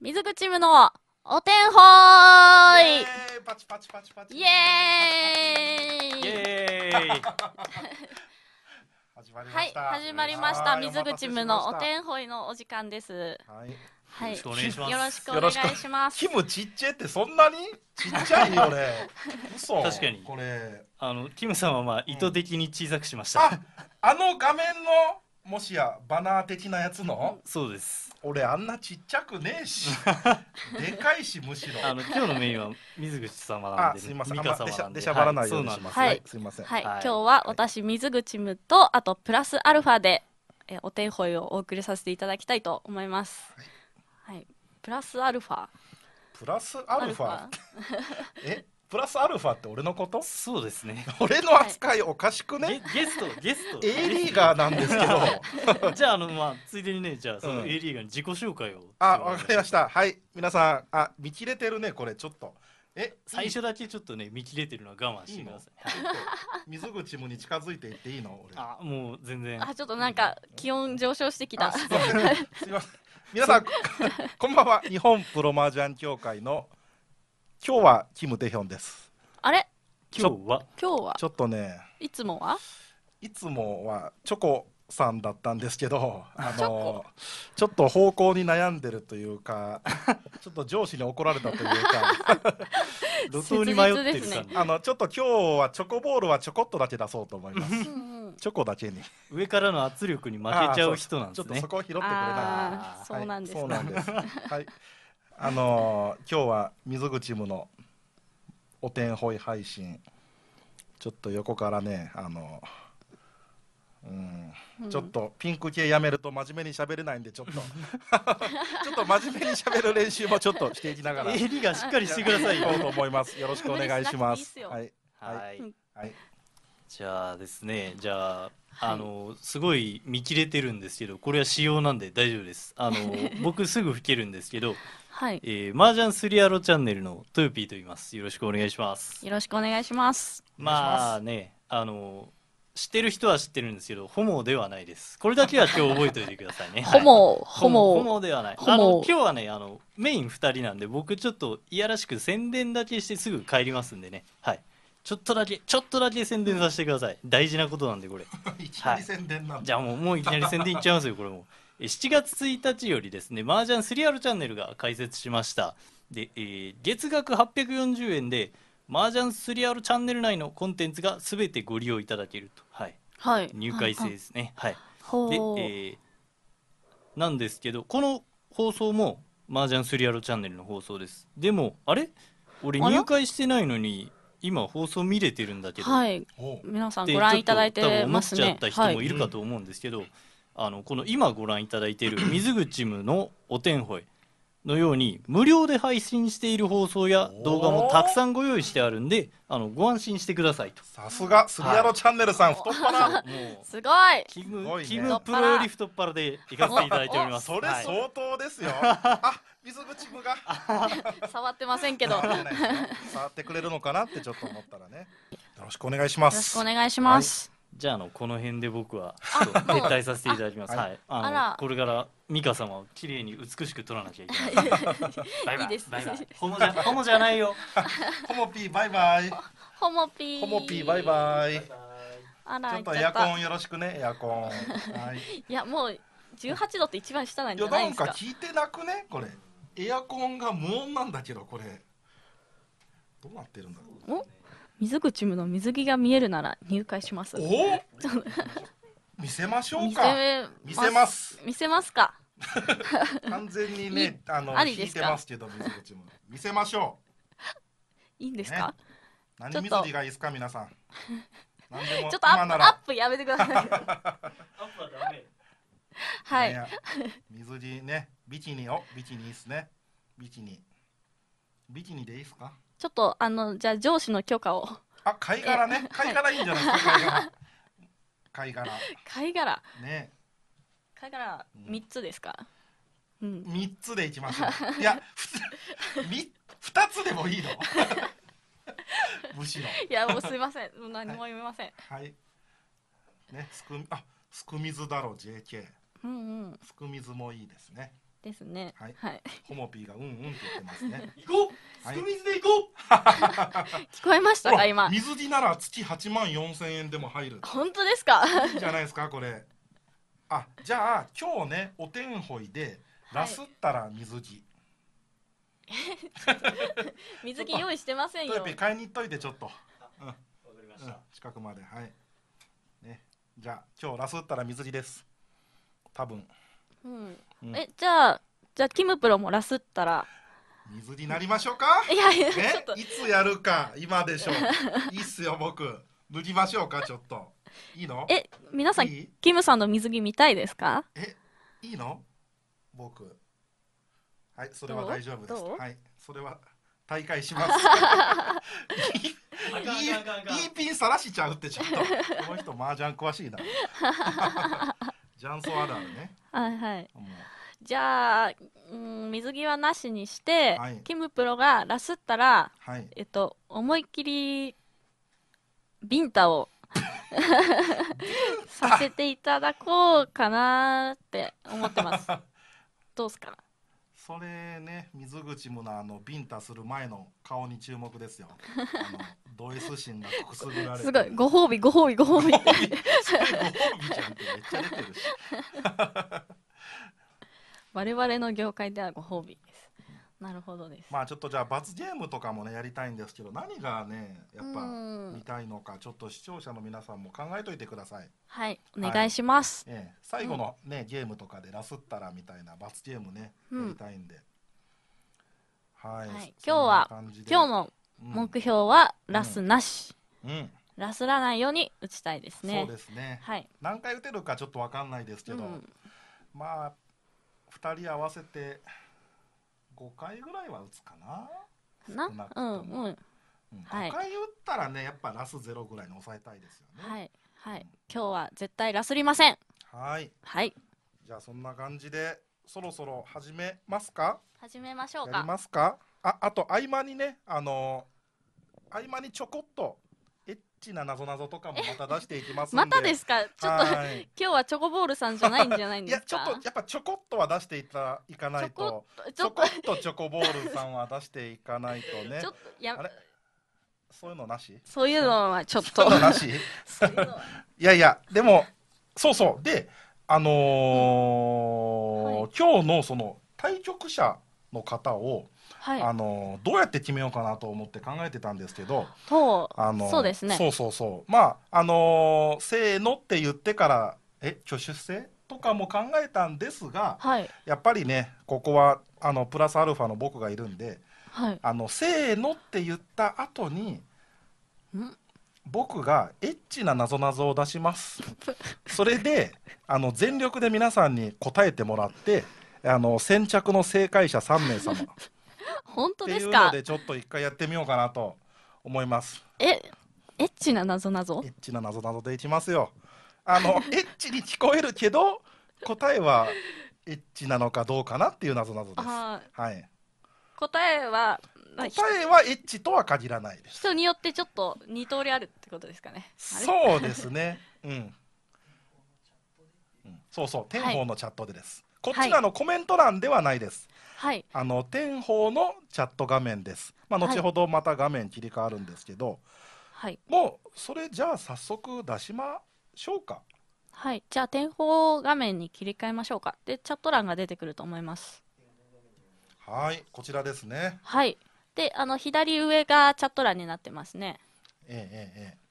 水口ムのおてんほーいパチイエーイイエーイ はい、始まりました。水口ムのおてんほいのお時間です。はい。はい、よろしくお願いします。よろしくお願いします。キムちっちゃいってそんなにちっちゃいよ 俺。嘘。確かに。これあのキムさんはまあ意図的に小さくしました。うん、あ、あの画面のもしやバナー的なやつのそうです俺あんなちっちゃくねえし でかいしむしろあの今日のメインは水口様なんで、ね、あすいませんんでしゃばらないようにします、はい、すいません、はい、はい、今日は私水口むとあとプラスアルファでえお手本をお送りさせていただきたいと思います、はい、はい、プラスアルファプラスアルファ えプラスアルファって俺のことそうですね 俺の扱いおかしくね、はい、ゲストゲスト A リーガーなんですけど じゃああの、まあ、ついでにねじゃあその A リーガーに自己紹介を、うん、あわかりましたはい皆さんあ見切れてるねこれちょっとえ最初だけちょっとね見切れてるのは我慢してください。いい水口もに近づいていっていいの？俺あもう全然。あちょっとなんか気温上昇してきた。すみません。皆さんこんばんは。日本プロマージャン協会の今日はキム・テヒョンです。あれ今日は今日はちょっとねいつもはいつもはチョコさんだったんですけど あのちょっと方向に悩んでるというか ちょっと上司に怒られたというか路 頭に迷ってる、ね、あのちょっと今日はチョコボールはちょこっとだけ出そうと思いますチョコだけに上からの圧力に負けちゃう人なんですねちょっとそこを拾ってくれないそうなんです、ね、はい、はいあのー、今日は溝口ムのお天ほい配信ちょっと横からねあのー、うんちょっとピンク系やめると真面目に喋れないんでちょっと ちょっと真面目に喋る練習もちょっとしていきながら襟 がしっかりしてくださいよと思いますよろしくお願いしますはいはいはいじゃあですねじゃああのすごい見切れてるんですけどこれは仕様なんで大丈夫ですあの 僕すぐ吹けるんですけどはい、えー、麻雀スリアロチャンネルのトゥーピーと言います。よろしくお願いします。よろしくお願いします。まあね、あの知ってる人は知ってるんですけど、ホモではないです。これだけは今日覚えておいてくださいね。ホモ、ホモ、ホモではない。あの今日はね、あのメイン二人なんで、僕ちょっといやらしく宣伝だけしてすぐ帰りますんでね。はい。ちょっとだけ、ちょっとだけ宣伝させてください。大事なことなんで、これ。いきなり宣伝な、はい、じゃあもう、もういきなり宣伝いっちゃいますよ、これも。7月1日よりですね、麻雀スリアルチャンネルが開設しました。で、えー、月額840円で、麻雀スリアルチャンネル内のコンテンツがすべてご利用いただけると。はい。はい、入会制ですね。はい。で、えー、なんですけど、この放送も麻雀スリアルチャンネルの放送です。でも、あれ俺入会してないのに、今放送見れてるんだけど、はい、皆さんご覧いただいてますね。思っちゃった人もいるかと思うんですけど、はいうんあのこの今ご覧いただいている 水口ムのおてんほいのように無料で配信している放送や動画もたくさんご用意してあるんであのご安心してくださいとさすがスリアロチャンネルさん、太っ腹もう すごいキムキムプロより太っ腹でいかせていただいておりますそれ相当ですよ、あ水口ムが 触ってませんけど触ってくれるのかなってちょっと思ったらねよろしくお願いしますよろしくお願いします、はいじゃあのこの辺で僕は撤退させていただきます。はい。あのこれから美香様を綺麗に美しく撮らなきゃいけない。バイバイ。バイバイ。ホモじゃホモじゃないよ。ホモピーバイバイ。ホモピー。ホモピーバイバイ。あらちょっとエアコンよろしくねエアコン。はい。いやもう十八度って一番下なんじゃないですか。なんか聞いてなくねこれ。エアコンが無音なんだけどこれ。どうなってるんだろう。水口の水着が見えるなら入会します。お見せましょうか。見せます。見せますか。完全にね、あの、ありてますけど、水口も。見せましょう。いいんですか。ね、何水着がいいですか、皆さん。ちょっとアップやめてください。はい。水着ね、ビチニを、ビチニでっすね。ビチニ。ビチニでいいっすか。ちょっとあのじゃあ上司の許可をあ貝殻ね貝殻いいんじゃないです 貝殻貝殻ね貝殻三つですか、うん三つでいきます。ょ ういや二二つでもいいの むしろいやもうすみませんもう何も言えませんはいねすくあすくみずだろう、JK うんうんすくみずもいいですねですね。はい。はい、ホモピーがうんうんって言ってますね。行こう。はい、水で行こう。聞こえましたか今。水着なら月八万四千円でも入る。本当ですか。じゃないですかこれ。あ、じゃあ今日ねお天んほいでラスったら水着。はい、水着用意してませんよ。買いに行っといてちょっと。うん。わかりました、近くまではい。ね、じゃあ今日ラスったら水着です。多分。うん、えじゃあじゃあキムプロもラスったら水になりましょうかいやいや、いつやるか今でしょういいっすよ僕塗りましょうかちょっといいのえ皆さんキムさんの水着見たいですかえいいの僕はいそれは大丈夫ですはいそれは大会しますいいピンさらしちゃうってちょっとこの人麻雀詳しいな雀荘あるあるね。はいはい。じゃあ、うん、水着はなしにして、はい、キムプロがラスったら、はい、えっと、思いっきり、ビンタを させていただこうかなって思ってます。どうすかそれね水口もなあのビンタする前の顔に注目ですよ。ド S 心がくすぐられすごいご褒美ご褒美ご褒美ご褒美れゃんってめっちゃ出てるし 我々の業界ではご褒美なるほどですまあちょっとじゃあ罰ゲームとかもねやりたいんですけど何がねやっぱ見たいのかちょっと視聴者の皆さんも考えといてくださいはいお願いします、はい、ええ、最後のね、うん、ゲームとかでラスったらみたいな罰ゲームね、うん、やりたいんで、はい、はい、今日は今日の目標はラスなし、うん、うんラスらないように打ちたいですね。そうですね。はい。何回打てるかちょっとわかんないですけど、うん、まあ二人合わせて五回ぐらいは打つかな。ななうんうん。五回打ったらね、やっぱラスゼロぐらいに抑えたいですよね。はい。はい。今日は絶対ラスりません。はい。はい。じゃあそんな感じで、そろそろ始めますか始めましょうか。やりますかあ、あと合間にね、あのー、合間にちょこっとチな謎謎とかもまた出していきますまたですかちょっと、はい、今日はチョコボールさんじゃないんじゃないんですかいやちょっとやっぱちょこっとは出していたいかないとちょこっとチョコボールさんは出していかないとねちょっとやあれそういうのなしそういうのはちょっとなしいやいやでもそうそうであのーうんはい、今日のその対局者の方をはい、あのどうやって決めようかなと思って考えてたんですけどあのそうですねそうそうそうまああのせーのって言ってからえ挙手制とかも考えたんですが、はい、やっぱりねここはあのプラスアルファの僕がいるんで、はい、あのせーのって言った後に僕がエッチななぞなぞを出しますそれであの全力で皆さんに答えてもらってあの先着の正解者3名様 本当ですか。でちょっと一回やってみようかなと思います。え、エッチな謎謎？エッチな謎謎でいきますよ。あの エッチに聞こえるけど答えはエッチなのかどうかなっていう謎謎です。はい。答えは、答えはエッチとは限らないです人によってちょっと二通りあるってことですかねそうですねうん、うん、そうそう天方のチャットでです、はい、こちらのコメント欄ではないです、はい、あの天方のチャット画面です、まあ、後ほどまた画面切り替わるんですけど、はい、もうそれじゃあ早速出しましょうかはいじゃあ天方画面に切り替えましょうかでチャット欄が出てくると思いますはいこちらですねはいであの左上がチャット欄になってますねええええ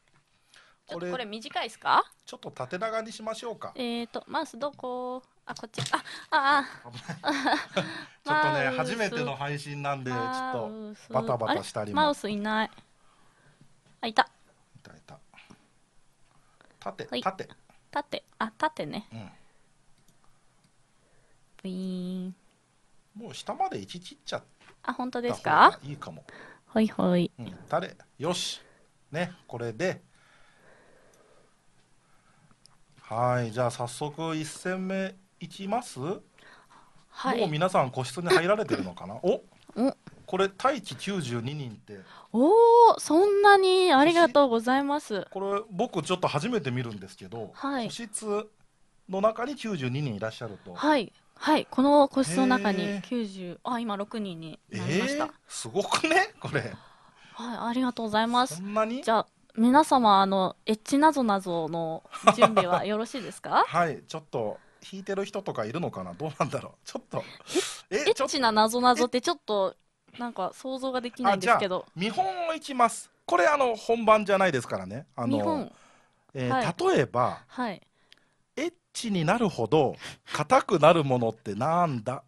これ短いですかちょっと縦長にしましょうかえっ、ー、とマウスどこあこっちあああ ちょっとね初めての配信なんでちょっとバタバタしたりマウスいないあいたいたいた縦縦縦あ縦ね、うん、ブイーンもう下までいちちっちゃあ本当ですかいいかもほいほい、うん、よしねこれではい、じゃあ早速一戦目いきます。はい、もう皆さん個室に入られてるのかな。お、これ待機九十二人って。おお、そんなにありがとうございます。これ僕ちょっと初めて見るんですけど、はい、個室の中に九十二人いらっしゃると。はい。はい、この個室の中に九十、あ、今六人になりました。すごくね、これ。はい、ありがとうございます。そんなに。じゃあ、皆様、あの、エッチなぞなぞの準備はよろしいですか はい、ちょっと弾いてる人とかいるのかなどうなんだろうちょっと。えエッチななぞなぞってちょっと、なんか想像ができないんですけど。見本をいきます。これあの本番じゃないですからね。あの、本。えーはい例えばはい。エッチになるほど硬くなるものってなんだ。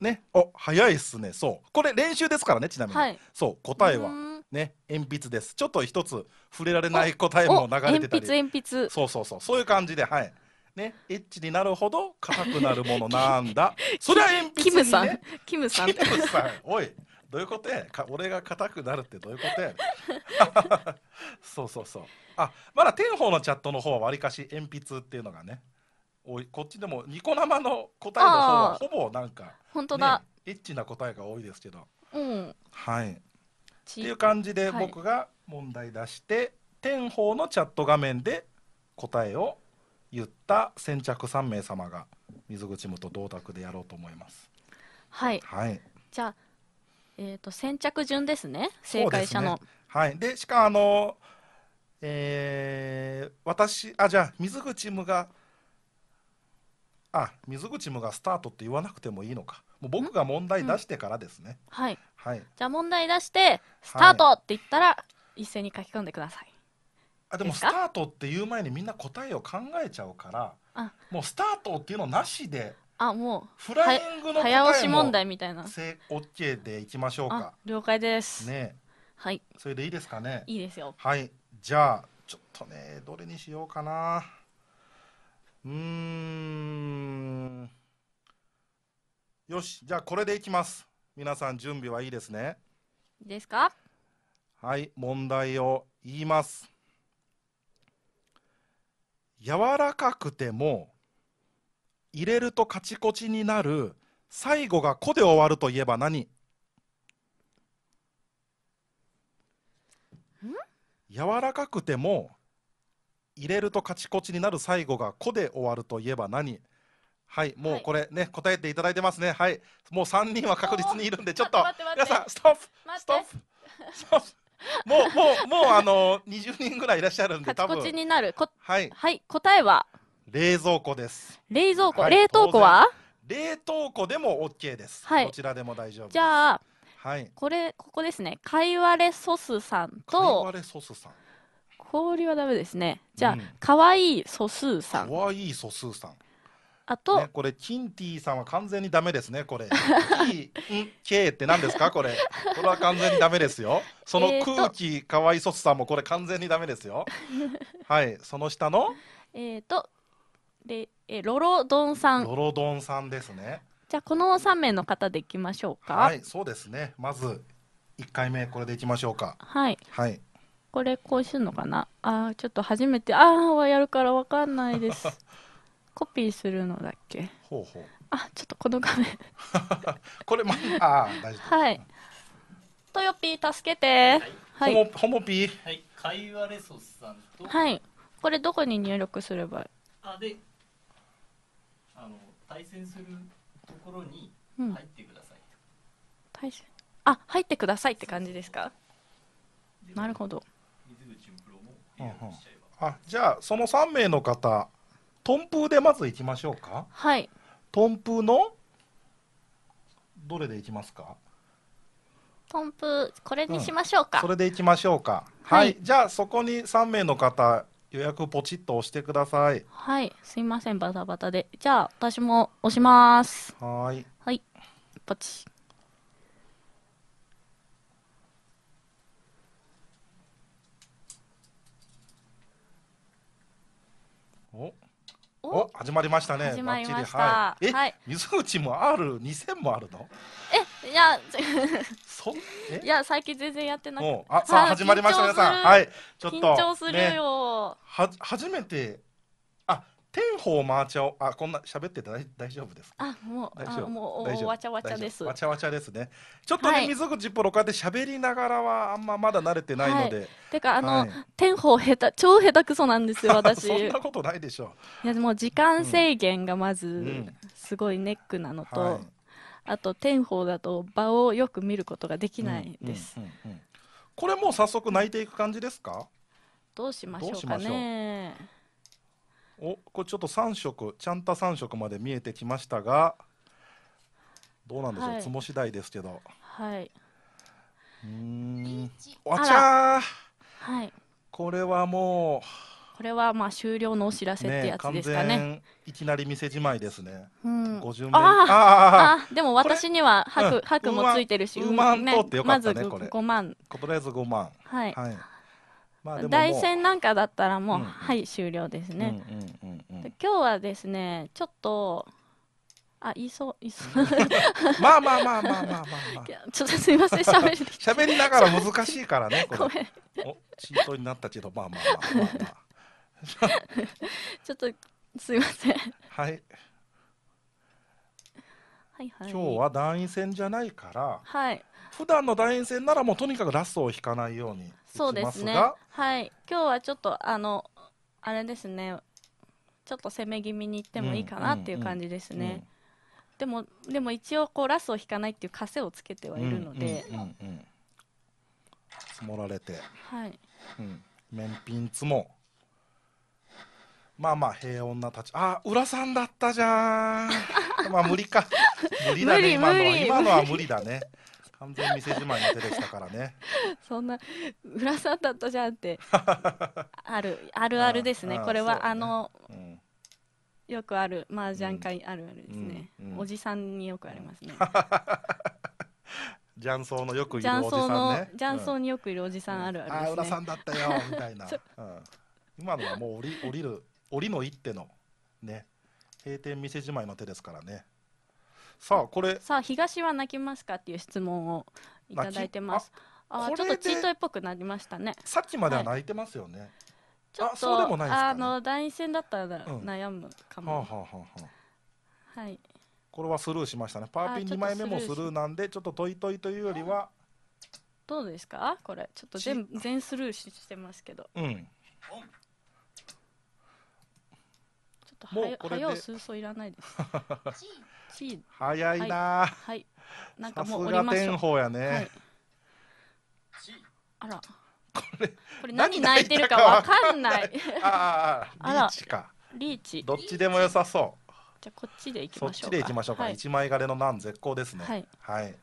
ね、お早いっすね。そう、これ練習ですからね。ちなみに、はいそう答えはうね、鉛筆です。ちょっと一つ触れられない答えも流れてたり。鉛筆鉛筆。そうそうそう、そういう感じで、はい。ね、エッチになるほど硬くなるものなんだ。それは鉛筆、ね、キムさん。キムさん。キムさん。おい。どういうことやか俺が硬くなるってどういうことや そうそうそうあまだ天方のチャットの方はわりかし鉛筆っていうのがねおいこっちでもニコ生の答えの方はほぼなんか、ね、本当だエッチな答えが多いですけど、うん、はいっていう感じで僕が問題出して、天宝のチャット画面で答えを言った先着3名様が水口むと同卓でやろうと思います。はい。はい。じゃあ、えっ、ー、と先着順ですね。正解者の。ね、はい。でしかあの、えー、私あじゃあ水口むがあ水口むがスタートって言わなくてもいいのか。もう僕が問題出してからですね。はい。はい、じゃあ問題出して「スタート!」って言ったら、はい、一斉に書き込んでくださいあでもスタートっていう前にみんな答えを考えちゃうからもうスタートっていうのなしであもうフライングの早押し問題みたいな OK でいきましょうか了解ですねはいそれでいいですかねいいですよはいじゃあちょっとねどれにしようかなうんよしじゃあこれでいきます皆さん準備はいいですねいいですかはい問題を言います柔らかくても入れるとカチコチになる最後が「こ」で終わるといえば何柔らかくても入れるとカチコチになる最後が「こ」で終わるといえば何はい、もうこれね、はい、答えていただいてますね。はい、もう三人は確実にいるんで、ちょっと皆さんストップ、ストップ、ストップ。もうもうもうあの二、ー、十人ぐらいいらっしゃるんで、多分。ちになる。はい、はい、答えは冷蔵庫です。冷蔵庫、はい、冷凍庫は？冷凍庫でもオッケーです。はい、どちらでも大丈夫じゃあ、はい、これここですね。かいわれソスさんと。かいわれソスさん。氷はダメですね。じゃあ、うん、かわいいソスさん。かわいいソスさん。あと、ね、これキンティさんは完全にダメですねこれ T&K って何ですかこれこれは完全にダメですよその空気かわいそつさんもこれ完全にダメですよはいその下のえっ、とでえロロドンさんロロドンさんですねじゃあこの三名の方でいきましょうかはいそうですねまず一回目これでいきましょうかはいはいこれこうするのかなあちょっと初めてああはやるからわかんないです コピーするのだっけほうほうあちょっとこの画面 これまあ大丈夫はいトヨピー助けて、はい、ホモホモピーはい会話レソスさんとはいこれどこに入力すればあであの対戦するところに入ってください、うん、対戦あ入ってくださいって感じですかなるほど水口プロもあじゃあその3名の方トンプーでまずいきましょうか。はい。トンプーのどれでいきますかトンプこれにしましょうか、うん、それでいきましょうか、はい、はい、じゃあそこに3名の方予約ポチッと押してくださいはいすいませんバタバタでじゃあ私も押しますはいはいポチお始まりましたね。始まりました。はい、え、はい、水口もある2 0もあるの？え、いや、そん、いや最近全然やってなくて。あ、さあ始まりました皆さん。はい、ちょっと緊張するよ。ね、は初めて天宝マーチャオあこんな喋ってて大丈夫ですあもうあ丈もうおわちゃわちゃですわちゃわちゃですねちょっとね、はい、水口プロかで喋りながらはあんままだ慣れてないので、はい、てかあの、はい、天宝下手超下手くそなんですよ 私そんなことないでしょういやもう時間制限がまず、すごいネックなのと、はい、あと天宝だと場をよく見ることができないです、うんうんうんうん、これもう早速泣いていく感じですかどうしましょうかねおこれちょっと3色ちゃんと3色まで見えてきましたがどうなんでしょう、はい、次第ですけどはいうんおちゃはいこれはもうこれはまあ終了のお知らせってやつですかね、ね、いきなり店じまいですね、うん、ご順ああでも私には白白もついてるし、うん、馬、ね、まずってよかったねこれ5万とりあえず5万はい、はいまあ、大戦なんかだったらもう、うん、はい終了ですね、うんうんうんうん、今日はですねちょっとあ言いそう言いそう まあまあまあまあまあまあ、ま あ、ちょっとすいません喋り喋りながら難しいからね これおチートになったけどまあまあまあまあ、まあちょっとすいませんはい。はいはい。今日は団員戦じゃないから。はい。普段の大円戦ならもうとにかくラストを引かないようにそうですねはい今日はちょっとあのあれですねちょっと攻め気味にいってもいいかなっていう感じですね、でもでも一応こうラストを引かないっていう枷をつけてはいるので、積もられてはい、うん、面ピンもまあまあ平穏な立ちあ浦さんだったじゃんまあ無理か 無理だね今のは無理だね完全店じまいの手でしたからね そんな浦さんだったじゃんって あるあるあるですねこれは、ね、あの、うん、よくある麻雀会あるあるですね、うんうん、おじさんによくありますねジャンソーのよくいるおじさんねジャンソによくいるおじさんあるあるですね、浦さんだったよみたいな、今のはもう降り降りる降りの一手のね閉店店じまいの手ですからねさあこれさあ東は泣きますかっていう質問をいただいてますあちょっとチートっぽくなりましたねさっきまでは泣いてますよね、はい、ちょっと、ね、あの第一戦だったら悩むかも、うん、はあはあはあ、はいこれはスルーしましたねパーピン二枚目もスルーなんでちょっとトイトイというよりはどうですかこれちょっと全全スルーしてますけどうんちょっと早う数層いらないです 早いな、はい、はい、なんかもう降りましょうやね、はい、あらこれこれ何泣いてるかわかんないああリーチかリーチどっちでも良さそうじゃこっちでいきましょうそっちでいきましょうか、はい、一枚枯れの難絶好ですね、はい、はい、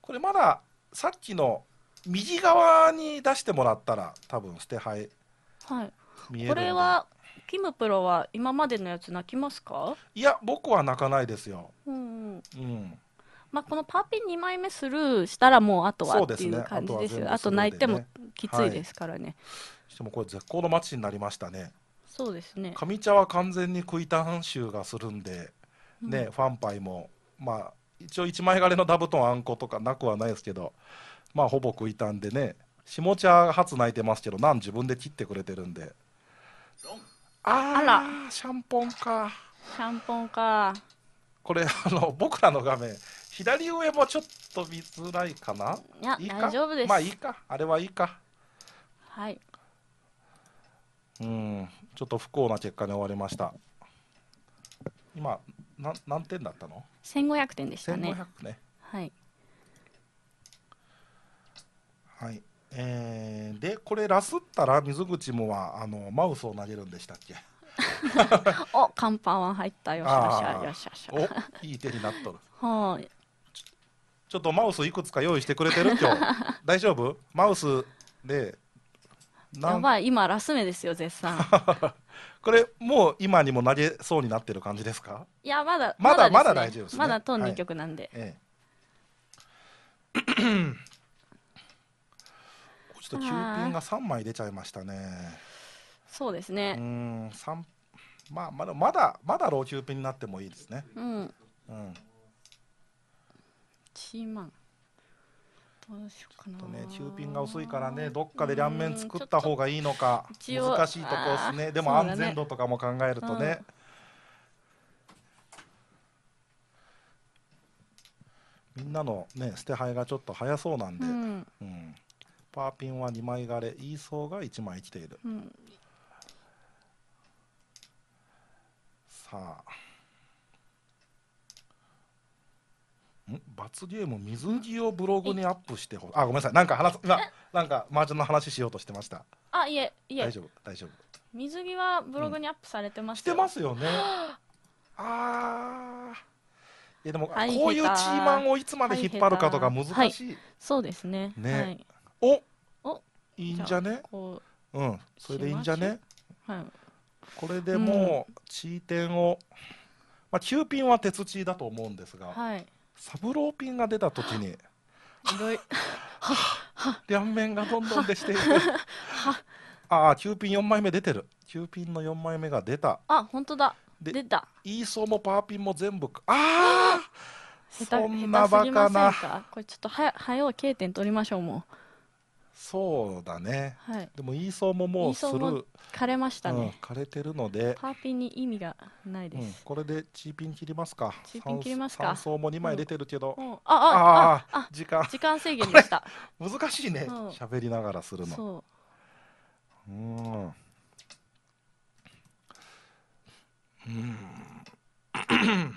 これまださっきの右側に出してもらったら多分捨て牌はいこれはキムプロは今までのやつ泣きますかいや、僕は泣かないですよ。うんうん。まあ、このパーピン2枚目スルーしたらもうあとはっていう感じですよ。あと泣いてもきついですからね。してもこれ絶好のマッチになりましたね。そうですね。上茶は完全に食いたー臭がするんで、ね、ファンパイも、まあ、一応1枚枯れのダブトンあんことかなくはないですけど、まあ、ほぼ食いたんでね、下茶初泣いてますけど、なん自分で切ってくれてるんで、あらシャンポンかシャンポンかこれあの 僕らの画面左上もちょっと見づらいかないやいいか大丈夫ですまあいいかあれはいいかはいうんちょっと不幸な結果に終わりました今な何点だったの1500点でしたね1500ねはいはいえー、でこれラスったら水口もはあのマウスを投げるんでしたっけ おカンパンは入ったよしよしよしよしおいい手になっとるはいちょっとマウスいくつか用意してくれてる今日 大丈夫マウスでやばい今ラス目ですよ絶賛 これもう今にも投げそうになってる感じですかいやまだまだまだ,、大丈夫です、ね、まだとん2曲なんで、はいええちょっと9ピンが3枚出ちゃいましたね。そうですね。うん、三まあまだまだまだロー9ピンになってもいいですね。うん。うん。1万。どうしようかな。とね、中ピンが薄いからね、どっかで両面作った方がいいのか、難しいとこですね。でも安全度とかも考えるとね。みんなのね、捨て牌がちょっと早そうなんで。うん、うんパーピンは2枚枯れイーソーが1枚来ている、うん、さあん罰ゲーム水着をブログにアップしてほあごめんなさいなんか話す今なんかマージャンの話しようとしてましたあいえいえ大丈夫大丈夫水着はブログにアップされてます、うん、してますよね ああいやでもこういうチーマンをいつまで引っ張るかとか難しい、いはい、そうですねね、はいおおいいんじゃねこうんそれでいいんじゃねはいこれでもうチーテンを、まあ、9ピンは鉄チーだと思うんですが、はいサブローピンが出た時にいろいろ両面がどんどんでしていくああ9ピン4枚目出てる9ピンの4枚目が出たあ本当だで出たイーソーもパーピンも全部ああそんな下手すバカかこれちょっとは早う経点取りましょうもうそうだね、はい、でもイーソーももうする枯れましたね、うん、枯れてるのでパーピンに意味がないです、うん、これでチーピン切りますかチーピン切りますか3も二枚出てるけど、うん、あああ時間時間制限でした 難しいね喋、りながらするのうんうん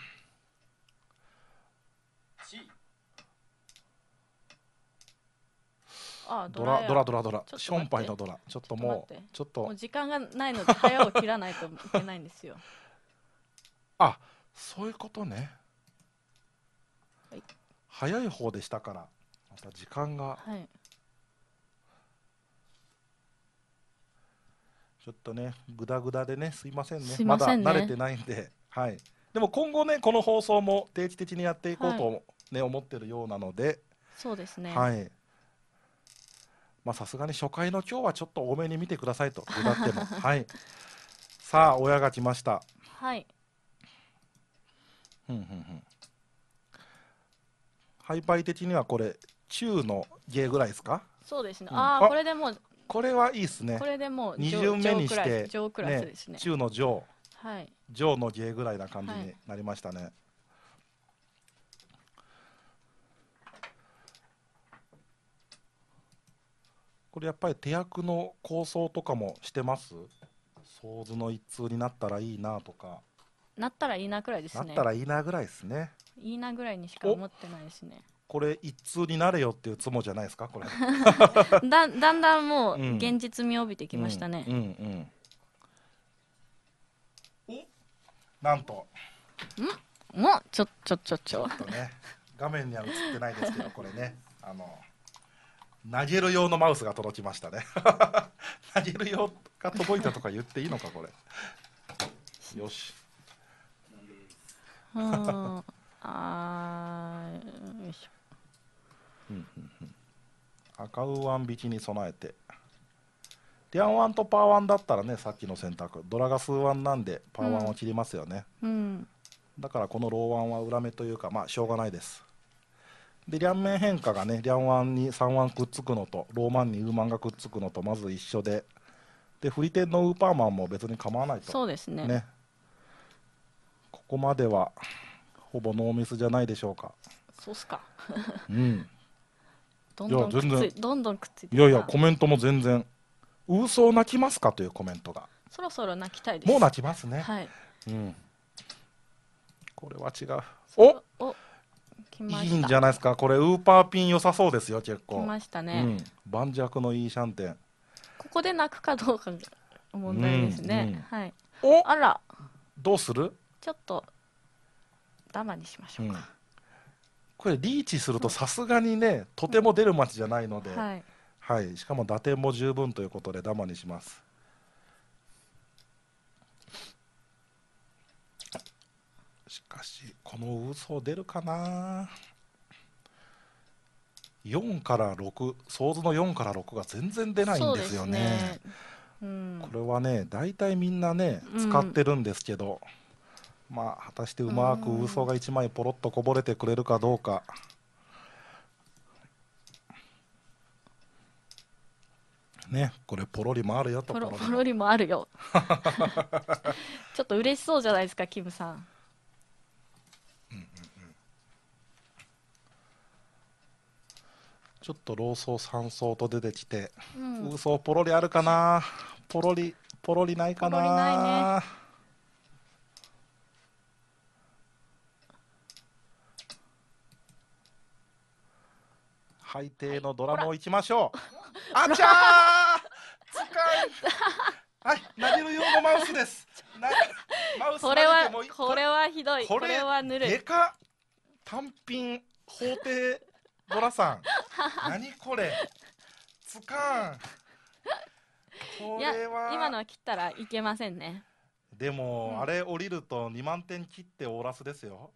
あドラドラドラドラションパイのドラちょっともうちょっと時間がないので早を切らないといけないんですよ あそういうことね、はい、早い方でしたからまた時間が、はい、ちょっとねぐだぐだでねすいませんね、ね、まだ慣れてないんではいでも今後ねこの放送も定期的にやっていこうとね、はい、思ってるようなのでそうですねはいまあさすがに初回の今日はちょっと多めに見てくださいと歌っても はいさあ親が来ましたはいふんふんふんハイパイ的にはこれ中の芸ぐらいですかそうですね、うん、ああこれでもうこれはいいですねこれでもう2巡目にして、ね、中の上、はい、上の芸ぐらいな感じになりましたね、はいこれやっぱり手役の構想とかもしてます想像の一通になったらいいなとかなったらいいなぐらいですねなったらいいなぐらいですねいいなぐらいにしか思ってないですねこれ一通になれよっていうつもじゃないですかこれ だだんだんもう現実味を帯びてきましたね、うん、うん、うん、なんとんもうちょちょちょちょちょっとね画面には映ってないですけどこれねあの投げる用のマウスが届きましたね 投げる用が届いたとか言っていいのかこれ よし あよいしょ、うん、赤ウワン引きに備えてディアンワンとパーワンだったらねさっきの選択ドラが数ワンなんでパーワンを切りますよね、うん、だからこのローワンは裏目というかまあしょうがないですで、両面変化がね、両腕に3腕くっつくのと、ローマンにウーマンがくっつくのと、まず一緒で、で、振り手のウーパーマンも別に構わないと。そうですね。ねここまでは、ほぼノーミスじゃないでしょうか。そうっすか。うん。どんどんくっついどんどんくっついていやいや、コメントも全然。ウーソー泣きますかというコメントが。そろそろ泣きたいです。もう泣きますね。はい。うん。これは違う。おおいいんじゃないですかこれウーパーピン良さそうですよ結構来ましたね、盤、石、のいいシャンテンここで泣くかどうかが問題ですね、うんうん、はいおあらどうするちょっとダマにしましょうか、うん、これリーチするとさすがにねとても出る街じゃないので、はい、はい、しかも打点も十分ということでダマにしますしかしこの嘘出るかな4から6想像の4から6が全然出ないんですよね、ねうん、これはね大体みんなね使ってるんですけど、うん、まあ果たしてうまく嘘が1枚ポロッとこぼれてくれるかどうか。ね、これポロリもあるよとポロポロリもあるよ ちょっと嬉しそうじゃないですかキムさんちょっと老僧三層と出てきて、うん、風ポロリあるかなポロリポロリないかなポロリ海底のドラムをいきましょう、はい、あちゃーはい投げる用のマウスですこれはこれはひどいこれはぬるい単品法廷ドラさん何これつかんこれは今のは切ったらいけませんねでも、うん、あれ降りると2万点切ってオーラスですよ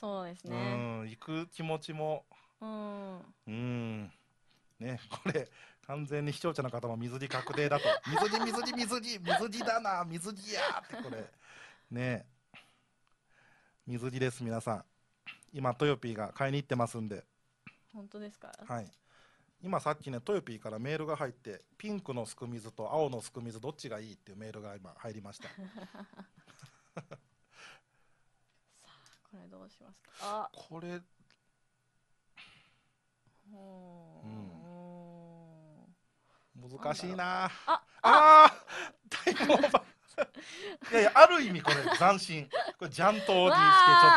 そうですねうん行く気持ちもうんうんねこれ完全に視聴者の方も水着確定だと 水着水着水着水着だな水着やってこれね水着です皆さん今トヨピーが買いに行ってますんで本当ですかはい今さっきねトヨピーからメールが入ってピンクのすく水と青のすく水どっちがいいっていうメールが今入りましたさあこれどうしますかあこれうん、難しいなああ太鼓判いやいやある意味これ斬新これジャントにしてちょ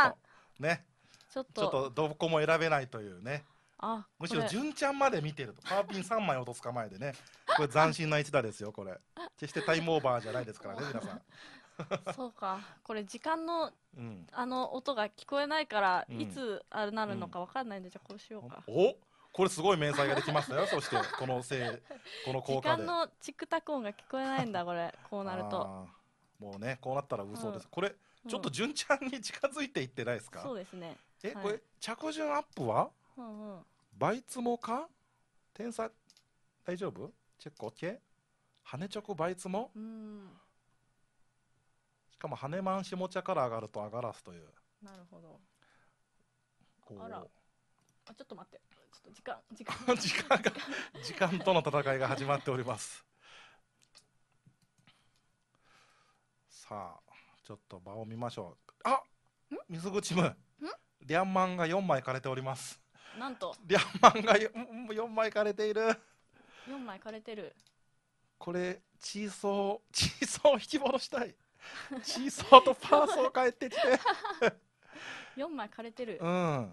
っとねちょっとどこも選べないというねあむしろ純ちゃんまで見てるとパーピン3枚落とす構えでねこれ斬新な一打ですよこれ決してタイムオーバーじゃないですからね 皆さんそうかこれ時間の、うん、あの音が聞こえないから、うん、いつあれなるのか分かんないんで、うん、じゃあこうしようかおこれすごい明細ができましたよそしてこのせい この効果で時間のチクタク音が聞こえないんだこれこうなると もうねこうなったら嘘です、これちょっと純ちゃんに近づいていってないですか、そうですねえ、はい、これ着順アップはうんうん、バイツモか天才大丈夫チェック OK? 羽チョコバイツモ、うん、しかも羽マン下茶から上がると上がらすというなるほどあらあちょっと待ってちょっと時間 時間時間が時間との戦いが始まっておりますさあちょっと場を見ましょうあ水口ムリャンマンが4枚枯れておりますなんと両漫が4枚枯れている4枚枯れてるこれチーソーチーソー引き戻したいチーソーとパーソー帰ってきて4枚枯れてるうん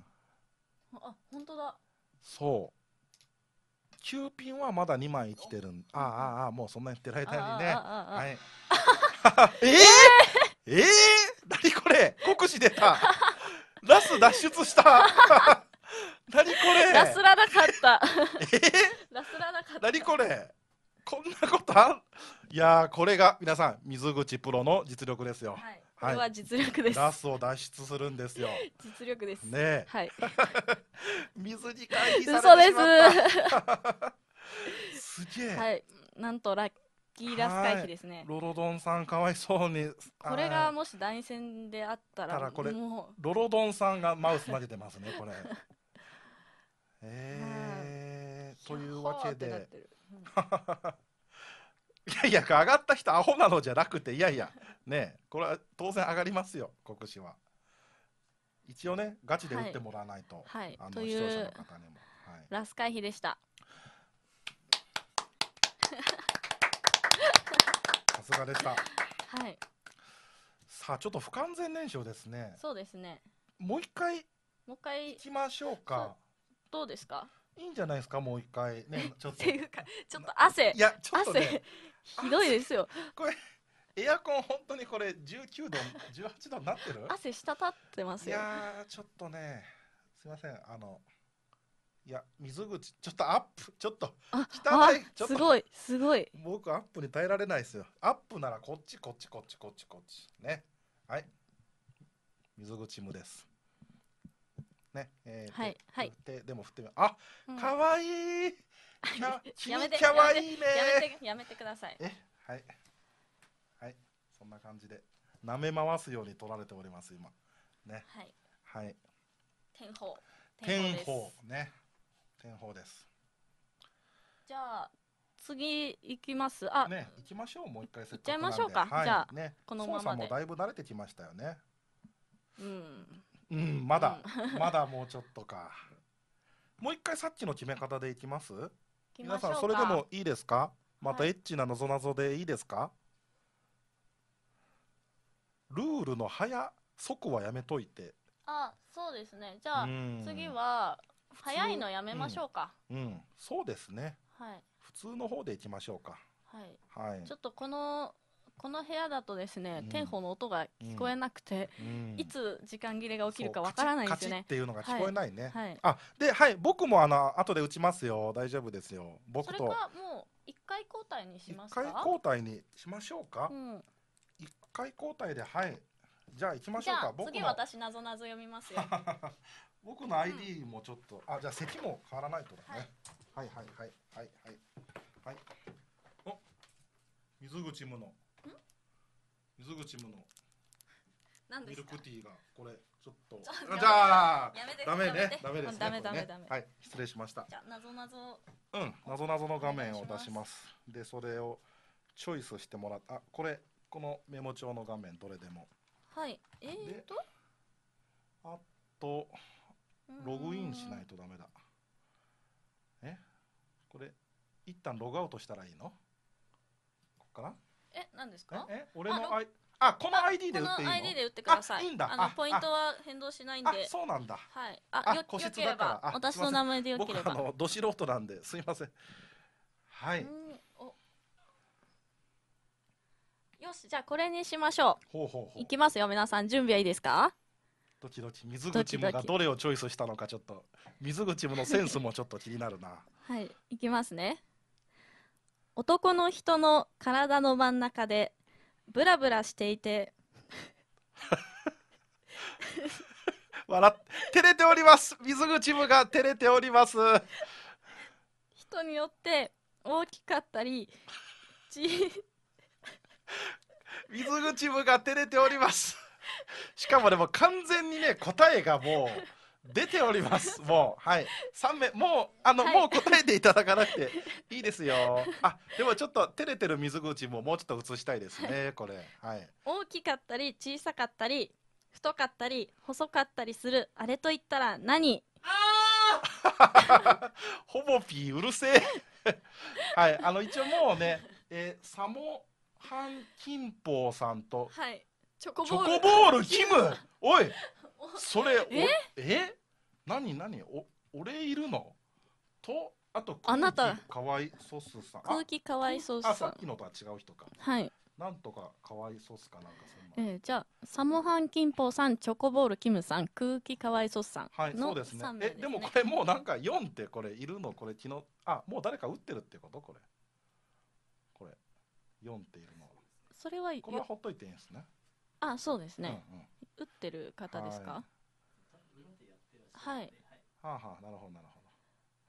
あ本当だそう9ピンはまだ2枚生きてるああああもうそんなやってる間にねはいえー、えー、えー、何これ酷使出たラス脱出した何これラスらなかった。えラスらなかった。何これこんなことあんいやこれが皆さん、水口プロの実力ですよ。はい。これは実力です。ラスを脱出するんですよ。実力です。ねはい。水に回避されてしまった嘘です。すげえ。はい。なんとラッキーラス回避ですね。ロロドンさんかわいそうに。これがもし大戦であったら、たらこれロロドンさんがマウス投げてますね、これ。えー、というわけで。いやいや、上がった人、アホなのじゃなくて、いやいや、ねこれは当然上がりますよ、国士は。一応ね、ガチで打ってもらわないと、はい、あの視聴者の方にも。はい、ラス回避でした。さすがでした。はい。さあ、ちょっと不完全燃焼ですね。そうですね。もう一回。もう一回。いきましょうか。どうですかいいんじゃないですかもう一回ね ちょっとっていうかちょっと汗いやちょっと、ね、汗ひどいですよこれエアコン本当にこれ19度18度になってる汗滴ってますよいやちょっとねすいませんあのいや水口ちょっとアップちょっと汚いちょっとすごいすごい僕アップに耐えられないですよアップならこっちこっちこっちこっちこっちねはい水口無ですね、えー、はいはいででも振ってみあ、うかわいい やめて可愛いやめてやめてくださいえはいはいそんな感じで舐め回すように取られております今ねはいはい天保。天保、ね天保ですじゃあ次行きます。あ、ね、行きましょう。もう一回行っちゃいましょうか。はい、じゃあ、ね、このままんもだいぶ慣れてきましたよね。うん。うん、まだ、まだもうちょっとか。もう一回さっきの決め方でいきます皆さん、それでもいいですかまたエッチな謎ぞでいいですか、はい、ルールの早、速はやめといて。あ、そうですね。じゃあ、次は、早いのやめましょうか、うん。うん、そうですね。はい。普通の方でいきましょうか。はい。はい。ちょっとこのこの部屋だとですね、天保の音が聞こえなくて、いつ時間切れが起きるかわからないんですよね。っていうのが聞こえないね。あ、で、はい、僕もあの後で打ちますよ。大丈夫ですよ。僕と。それかもう一回交代にしますか。一回交代にしましょうか。一、回交代ではい。じゃあ行きましょうか。次私なぞなぞ読みますよ。僕の ID もちょっと、あじゃあ席も変わらないとだね。はい、はいはいはいはいはい。はいお水口無の。水口ものミルクティーがこれちょっとじゃあめダメねダメですねダメダメダメはい失礼しましたじゃあ謎謎うん謎々の画面を出しますでそれをチョイスしてもらっあこれこのメモ帳の画面どれでもはいえっとあとログインしないとダメだえこれ一旦ログアウトしたらいいのこっからえ、何ですか？え、俺のあ I あ、コマ ID で売っていいの？この ID で打ってください。あいいんだ。あのポイントは変動しないんで。そうなんだ。はい。あ、よよければ私の名前でよければ。僕あのど素人なんですいません。はい。よし、じゃあこれにしましょう。ほうほうほういきますよ、皆さん。準備はいいですか？どきどき水口もがどれをチョイスしたのかちょっと水口ものセンスもちょっと気になるな。はい、いきますね。男の人の体の真ん中でブラブラしていて笑って照れております水口部が照れております人によって大きかったり水 口部が照れておりますしかもでも完全にね答えがもう出ておりますもう はい三名もうあの、はい、もう答えていただかなくて いいですよあでもちょっと照れてる水口ももうちょっと映したいですね、これはい大きかったり小さかったり太かったり細かったりするあれと言ったら何あ ほぼピーうるせえはいあの一応もうね、えー、サモハンキンポーさんとはいチョコボールキムおいそれおええ何何お俺いるのとあとあなかわいソスさん空気かわいソスさんあさっきのとは違う人かはいなんとかかわいソスかなんかそんなえー、じゃあサモハンキンポさんチョコボールキムさん空気かわいソスさんはいそうですねでえでもこれもうなんか4ってこれいるのこれ昨日あもう誰か打ってるってことこれこれ4っているのそれはこれはほっといていいんですねあそうですね、うんうん、打ってる方ですかはい、はあはあ、なるほどなるほ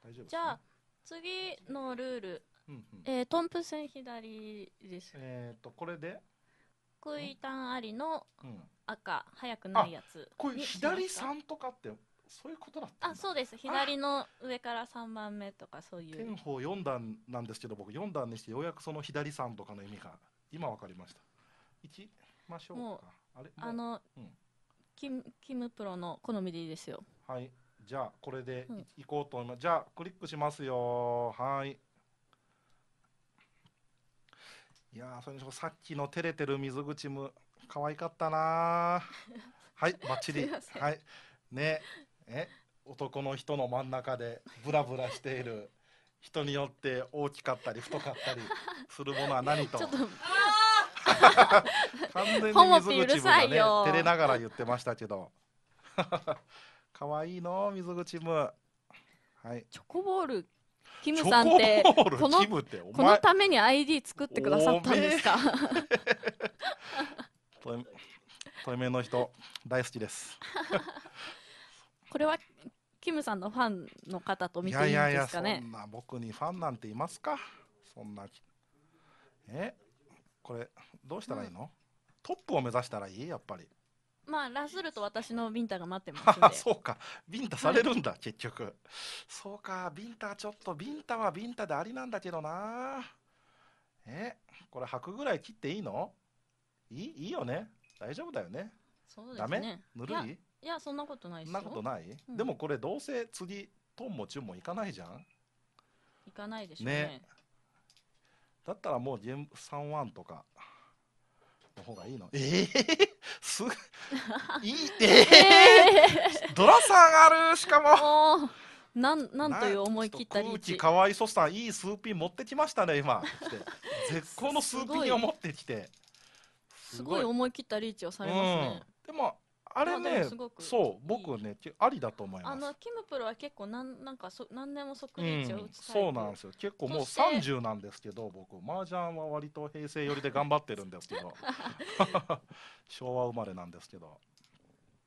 ど大丈夫、じゃあ次のルール、うんうん、えー、トンプセン左ですえっ、ー、とこれでクイタンありの赤、うん、早くないやつこれ左三とかってそういうことだったあそうです左の上から3番目とかそういう天保4段なんですけど僕4段にしてようやくその左三とかの意味が今わかりました1ましょうかあれあの、うん、キムキムプロの好みでいいですよはいじゃあこれでい,、こうと思います、じゃあクリックしますよはいいやそれにしさっきの照れてる水口む可愛かったな はいバッチリはいねえ男の人の真ん中でブラブラしている人によって大きかったり太かったりするものは何と。完全に水口部がね照れながら言ってましたけどかわいいの水口部はいチョコボールキムさんってこのこのために ID 作ってくださったんですかトイメの人大好きです これはキムさんのファンの方と見ていいんですかねいやいやいやそんな僕にファンなんていますかそんなえこれどうしたらいいの、うん、トップを目指したらいいやっぱりまあラスルと私のビンタが待ってますん そうかビンタされるんだ、はい、結局そうかビンタちょっとビンタはビンタでありなんだけどなえこれ履くぐらい切っていいのいいいいよね大丈夫だよねそうですねぬるいいやそんなことないそんなことない、うん、でもこれどうせ次トンもチュンもいかないじゃんいかないでしょうねねだったらもうジェン3ワンとかの方がいいの。ええー、す いいええー、ドラさんあるしかも。なんなんという思い切ったリーチ。空気かわいそさんいいスーピー持ってきましたね今。絶好のスーピーを持ってきて。すごい思い切ったリーチをされますね。うん、でもあれね、そう僕ねありだと思います。あのキムプロは結構なんなんかそ何年も即日を打つ、うん、そうなんですよ。結構もう三十なんですけど、僕麻雀は割と平成寄りで頑張ってるんですけど、昭和生まれなんですけど。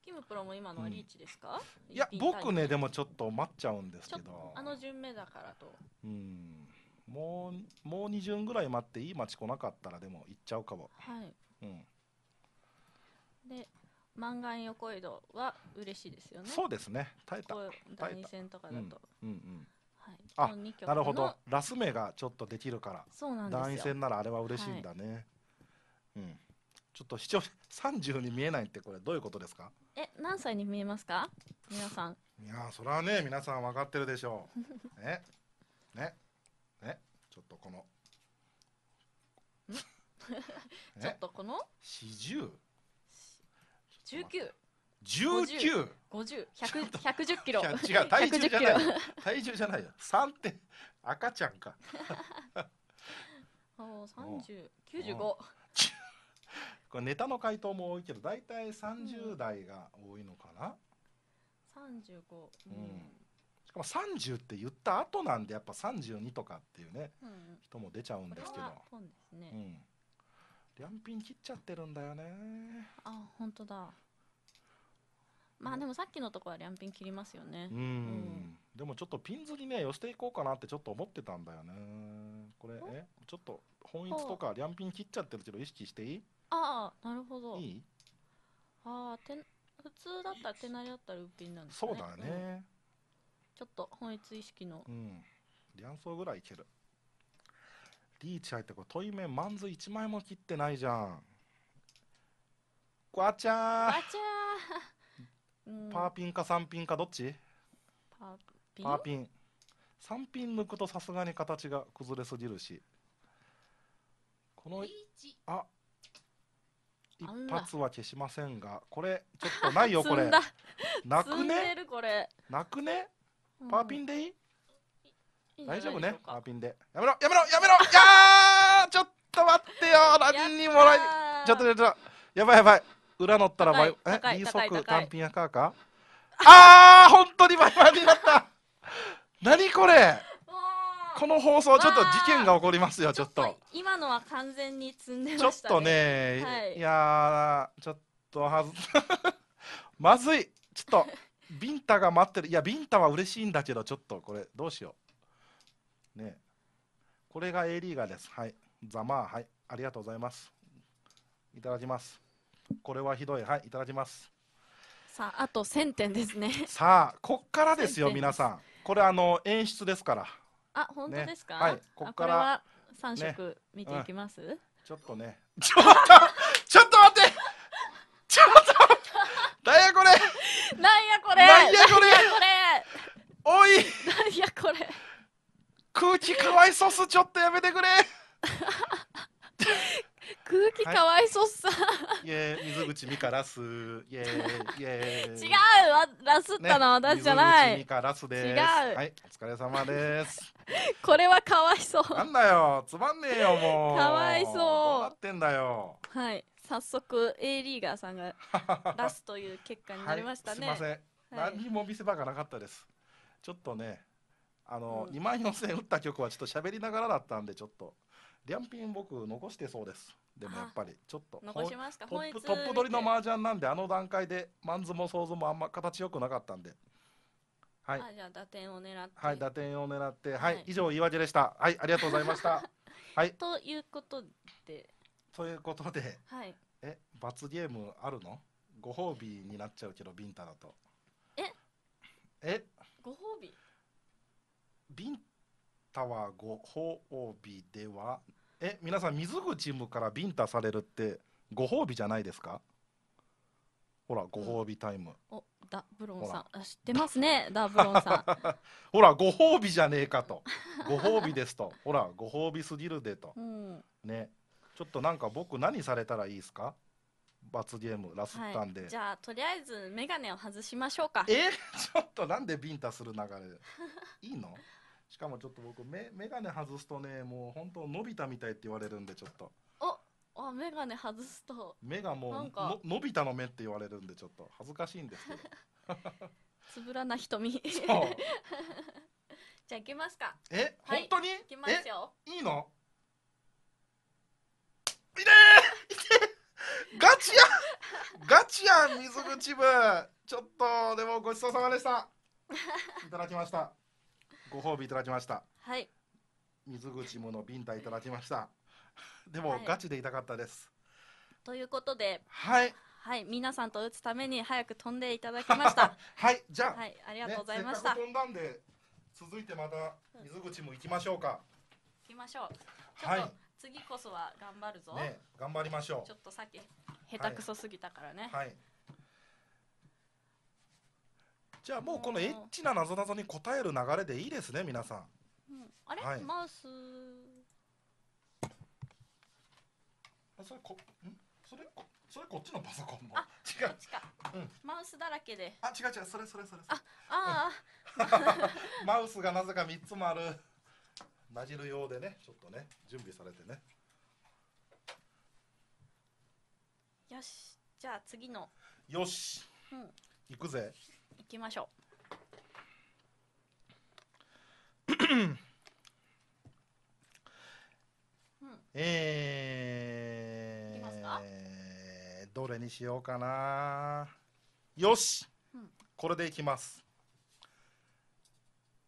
キムプロも今のリーチですか？うん、いや僕ねでもちょっと待っちゃうんですけど。あの順目だからと。うん。もうもう2巡ぐらい待っていい街来なかったらでも行っちゃうかもはい、うん、で満願横井戸は嬉しいですよね。そうですね。耐えた。第二戦とかだと。はい、あなるほどラス目がちょっとできるからそうなんですよ団員戦ならあれは嬉しいんだね、はい、うんちょっと視聴者30に見えないってこれどういうことですかえ何歳に見えますか皆さんいやそれはね皆さん分かってるでしょう ねねねちょっとこの ちょっとこの四十19。19。50。110キロ。違う、体重じゃない。体重じゃないよ。3って、赤ちゃんか。お30、95。これネタの回答も多いけど、大体30代が多いのかな。35。うん。しかも30って言った後なんでやっぱ32とかっていうね、人も出ちゃうんですけど。ですね、うん、両品切っちゃってるんだよねあ本当だまあでもさっきのところは両ピン切りますよねうん、うん、でもちょっとピンズにね寄せていこうかなってちょっと思ってたんだよねこれえちょっと本一とか両ピン切っちゃってるけど意識していいああなるほどいいああて普通だったら手なりだったらウーピンなんですねそうだね、うん、ちょっと本一意識のうん両層ぐらいいけるリーチ入ってこれトイメンマンズ1枚も切ってないじゃんわちゃーパーピンか3ピンかどっちパーピンパーピン3ピン抜くとさすがに形が崩れすぎるしこのあ一発は消しませんがこれちょっとないよこれなくねなくねパーピンでいい、うん大丈夫ねマーピンでやめろやめろやめろやー ちょっと待ってよ何にもらいちょっとちょっとやばいやばい裏乗ったらバイえ二足単品やかーかあー本当にバイバイになった何これこの放送ちょっと事件が起こりますよちょっと今のは完全に積んでまし、ね、ちょっとね、はい、いやちょっとはず まずいちょっとビンタが待ってるいやビンタは嬉しいんだけどちょっとこれどうしようねこれが A リーガーです。はい。ざまあ、はい。ありがとうございます。いただきます。これはひどい。はい。いただきます。さあ、あと1000点ですね。さあ、こっからですよ、皆さん。これ、あの、演出ですから。あ、本当ですか、ね、はい。こっから。3色見ていきます、ねうん、ちょっとね。ちょっと、ちょっと待ってちょっとなんやこれなんやこれなんやこれおいなんやこれ空気かわいそうすちょっとやめてくれ空気かわいそうさ、はい、イエ水口美香ラスイエーイエー違うわラスったのは、私じゃない水口美香ラスです違うはいお疲れ様ですこれはかわいそうなんだよつまんねえよもうかわいそうどなってんだよはい早速 A リーガーさんがラスという結果になりましたね、はい、すいません、はい、何も見せ場がなかったですちょっとねあの、うん、2万4000打った曲はちょっと喋りながらだったんでちょっとリピン僕残してそうですでもやっぱりちょっと残しますかトップトップ取りの麻雀なんであの段階でマンズも想像もあんま形よくなかったんではい、じゃあ打点を狙ってはい打点を狙ってはい、はい、以上岩訳でしたはいありがとうございました はいということでということで、はい、え罰ゲームあるのご褒美になっちゃうけどビンタだとええご褒美ビンタワご褒美ではえ皆さん水口ムからビンタされるってご褒美じゃないですかほらご褒美タイム、おダブロンさん知ってますね ダブロンさんほらご褒美じゃねえかとご褒美ですとほらご褒美すぎるでと、うん、ねちょっとなんか僕何されたらいいですか罰ゲームラスったんで、はい、じゃあとりあえず眼鏡を外しましょうかえ ちょっとなんでビンタする流れいいのしかもちょっと僕メメガネ外すとねもう本当伸びたみたいって言われるんでちょっとおあガネ外すと目がもなんうかの伸びたの目って言われるんでちょっと恥ずかしいんですけど つぶらな瞳 じゃあ行きますかえ、はい本当に行きますよいいのいれガチやガチや水口部ちょっとでもごちそうさまでしたいただきましたご褒美いただきました。はい。水口ものビンタいただきました。でも、はい、ガチで痛かったです。ということで、はい。はい、皆さんと打つために早く飛んでいただきました。はい、じゃはい、ありがとうございました。ね、飛んだんで続いてまた水口も行きましょうか。行きましょう。はい。次こそは頑張るぞ。ね、頑張りましょう。ちょっとさっき下手くそすぎたからね。はい、はいじゃあもうこのエッチな謎謎に答える流れでいいですね皆さん。うん、あれ、はい、マウス。あそれこんそれこそれこっちのパソコンも。あ違う違う、ん。マウスだらけで。あ違う違うそれそれそれあああ。うん、マウスがなぜか三つもある。なじるようでねちょっとね準備されてね。よしじゃあ次の。よし。うん。いくぜ。行きましょううえー、どれにしようかなよし、うん、これでいきます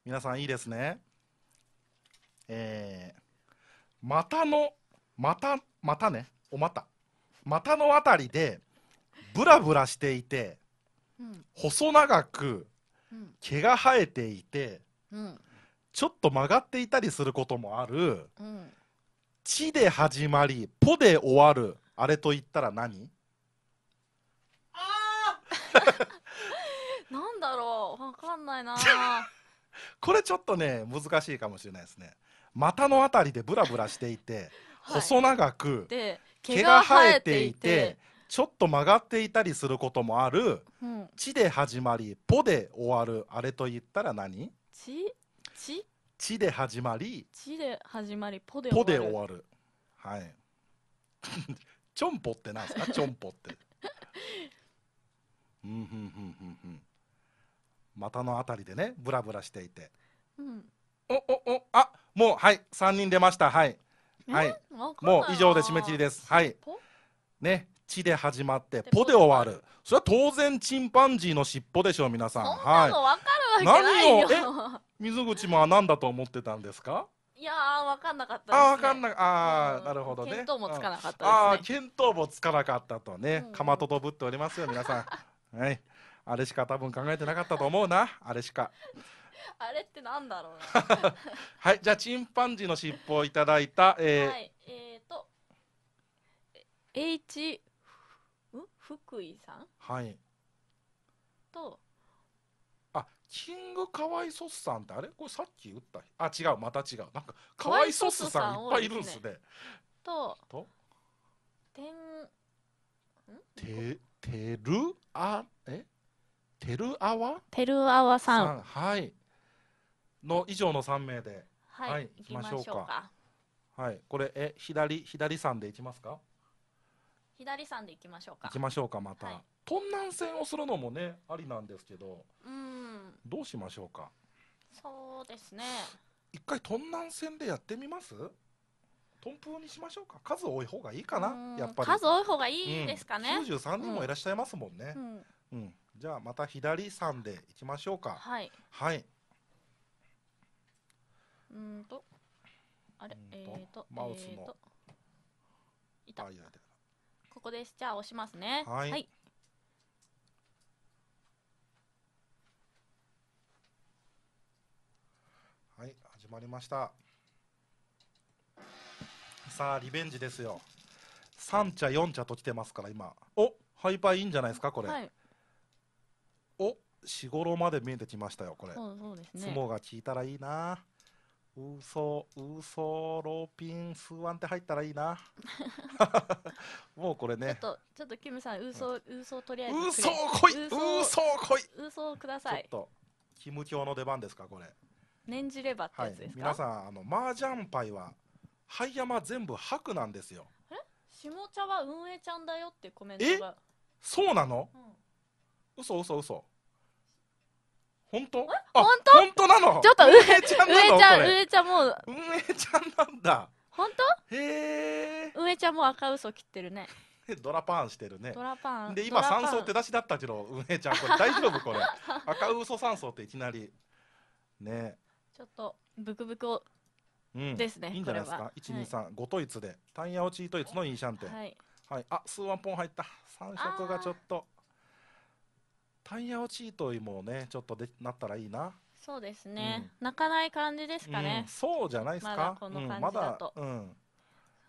皆さんいいですねえー、またのまたまたねおまたまたのあたりでブラブラしていて細長く毛が生えていて、うん、ちょっと曲がっていたりすることもある「ち、うん」で始まり「ぽ」で終わるあれといったら何あ なんだろうわかんないな これちょっとね難しいかもしれないですね股のあたりでブラブラしていてはい、細長く毛が生えていてちょっと曲がっていたりすることもある「ち、うん」で始まり「ぽ」で終わるあれと言ったら何ちちちで始まり「ち」で始まり「ぽ」で終わるはい ちょんぽってなんですか ちょんぽってうんうんうんうんうんたのあたりでねブラブラしていて、うん、おおおあもうはい3人出ましたはいはいもう以上で締め切りですはいね地で始まってポで終わるそれは当然チンパンジーの尻尾でしょう皆さんはい何をえ水口も何だと思ってたんですかいや分かんなかった、ね、あ分かんなあなるほどね見当もつかなかった、ね、ああ見当もつかなかったとね、かまととぶっておりますよ皆さん はいあれしか多分考えてなかったと思うなあれしか あれってなんだろう はいじゃあチンパンジーの尻尾をいただいたえー、はいえっ、ー、と H 福井さんはい。とあ、キングカワイソスさんってあれこれさっき打った。あ、違う、また違う。なんか、カワイソスさんいっぱいいるんですね。とと、んて、てるあ、えてるあわてるあわさんさん、はい。の以上の3名で。はい、はい行きましょう行ょうかかはい。これ、え、左、左さんでいきますか左山で行きましょうか行きましょうかまた、はい、東南線をするのもねありなんですけどうんどうしましょうかそうですね一回東南線でやってみますトンプにしましょうか数多い方がいいかなやっぱり数多い方がいいですかね、うん、93人もいらっしゃいますもんね、うん、うん、じゃあまた左山でいきましょうかはい、はい、うんとあれえっ、ー、とマウスの、えー、いたあいやでここです。じゃあ押しますね。はい。はい、はい、始まりました。さあ、リベンジですよ。三茶四茶と来てますから、今。お、ハイパーいいんじゃないですか、これ。はい、お、四五郎まで見えてきましたよ、これ。そうそうですね。相撲が効いたらいいな。ウソ、ウソローピンスワンって入ったらいいな。もうこれちょねっ。と、ちょっとキムさん、ウーソウーソーとりあえず。ウソ来いウーソ来いウーソーくだちょさっい。と、キム教の出番ですか、これ。念じればってやつです。か。皆さん、あの、麻雀牌は、灰山全部白なんですよ。え下茶は運営ちゃんだよってコメントが。そうなのうん嘘嘘嘘。本当本当本当なのちょっと 上ちゃん上ちゃん上ちゃんもう運営ちゃんなんだ本当へえ上ちゃんも赤嘘切ってるね ドラパンしてるねドラパンで今酸素手出しだったけど運営ちゃんこれ 大丈夫これ赤嘘三素っていきなりねちょっとブクブクを、うん、ですねいいんじゃないですか一二三はい、5トイツでタイヤオチートイツのインシャンテンはい、はい、あ数ワンポン入った3色がちょっとタイヤ落ちともね、ちょっとでなったらいいな。そうですね、うん、泣かない感じですかね、うん、そうじゃないですか、まだこの感じだと、うん、ま、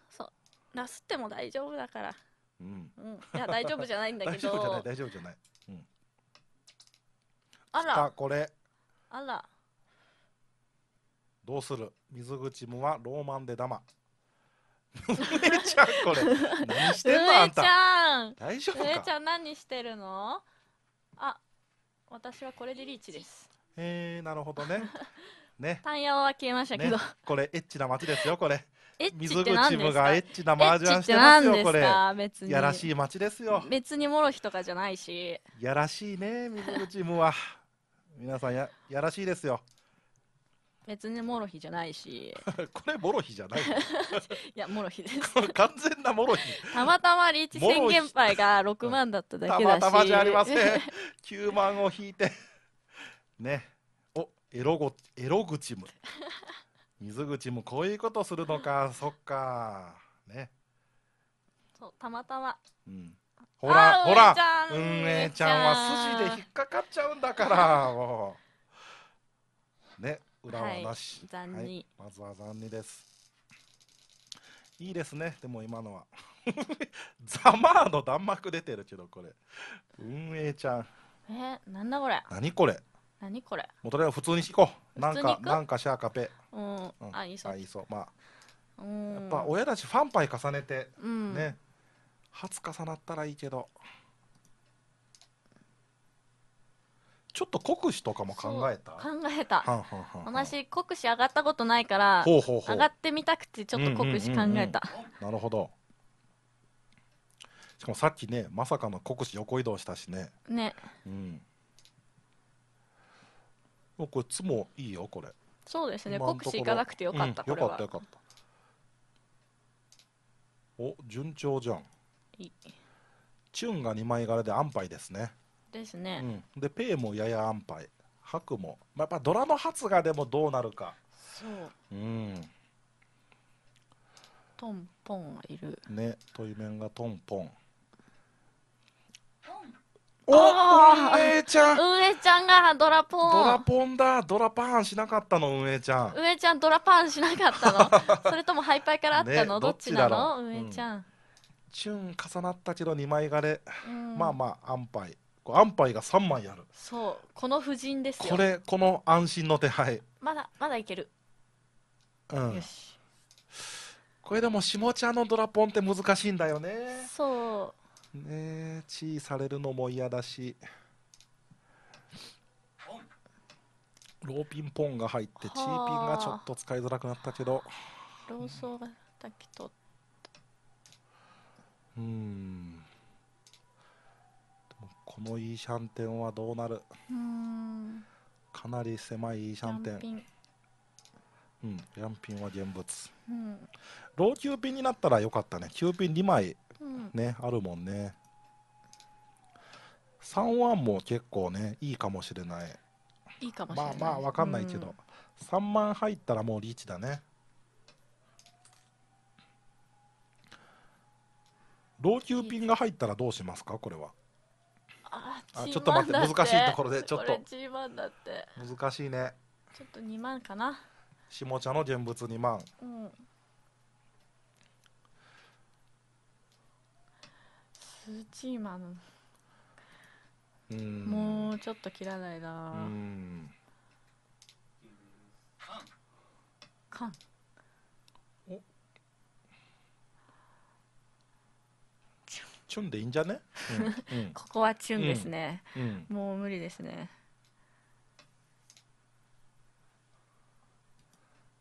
そうなすっても大丈夫だから、うん、うん、いや大丈夫じゃないんだけど 大丈夫じゃない大丈夫じゃない、うん、あらこれあらどうする水口もはローマンでダマむ ちゃんこれ何してんのあんた大丈夫かむえちゃん何してるの私はこれでリーチです。えー、なるほどね。ね。タイヤは消えましたけど、ね。これエッチな街ですよ、これ。エッチってエッチな麻雀してますよ、これ。やらしい街ですよ。別にもろひとかじゃないし。やらしいね、水口部は。皆さんや、やらしいですよ。別にモロヒじゃないし これモロヒじゃない いやモロヒです 完全なモロヒたまたまリーチ宣言杯が6万だっただけだし、たまたまじゃありません9万を引いてねおエロゴエログチム水口もこういうことするのかそっかねそうたまたまうんほらほら運営ちゃんは筋で引っかかっちゃうんだからもうね裏はなし、はい、はい、まずは残にですいいですねでも今のは ザマーの弾幕出てるけどこれ運営ちゃんえー、なんだこれ何これ何これもうとりあえず普通に聞こうなんかなんかシャーカペうん、うん、あいいそうあいいそうまあやっぱ親たちファンパイ重ねて、うん、ね初重なったらいいけどちょっと国試とかも考えた考えた、私国試上がったことないからほうほうほう上がってみたくてちょっと国試考えた、なるほどしかもさっきねまさかの国試横移動したしねねうんおこれつもいいよこれそうですね国試行かなくてよかった、うんよかったよかったお順調じゃんいいチュンが2枚柄で安牌ですねですね、うん、でペイもやや安牌白も、まあ、やっぱドラの発がでもどうなるかそううんトンポンはいるねとい面がトンポンお運営ちゃん運営ちゃんがドラポンドラポンだドラパンしなかったの運営ちゃん運営ちゃんドラパンしなかったの それともハイパイからあったの、ね、どっちなの運営ちゃん、うん、チュン重なったけど2枚枯れ、まあまあ安牌こう安牌が3枚あるそうこの布陣ですよこれこの安心の手配まだまだいける、うん、よしこれでも下茶のドラポンって難しいんだよねそうねえ地位されるのも嫌だしローピンポンが入ってチーピンがちょっと使いづらくなったけどローソーがき取ったうんのイーシャンテンはどうなるうんかなり狭いイーシャンテンうん、ヤンピンは現物、うん、老ーピンになったらよかったね9ピン2枚ね、うん、あるもんね3ンも結構ねいいかもしれないいいかもしれないまあまあ分かんないけど、うん、3万入ったらもうリーチだね老朽ピンが入ったらどうしますかこれはあちょっと待って難しいところでちょっと難しいねちょっと2万かな下茶の現物2万うんスチーマンうんもうちょっと切らないなうん缶。缶。チュンでいいんじゃね、うんここはチュンですね、うん、もう無理ですね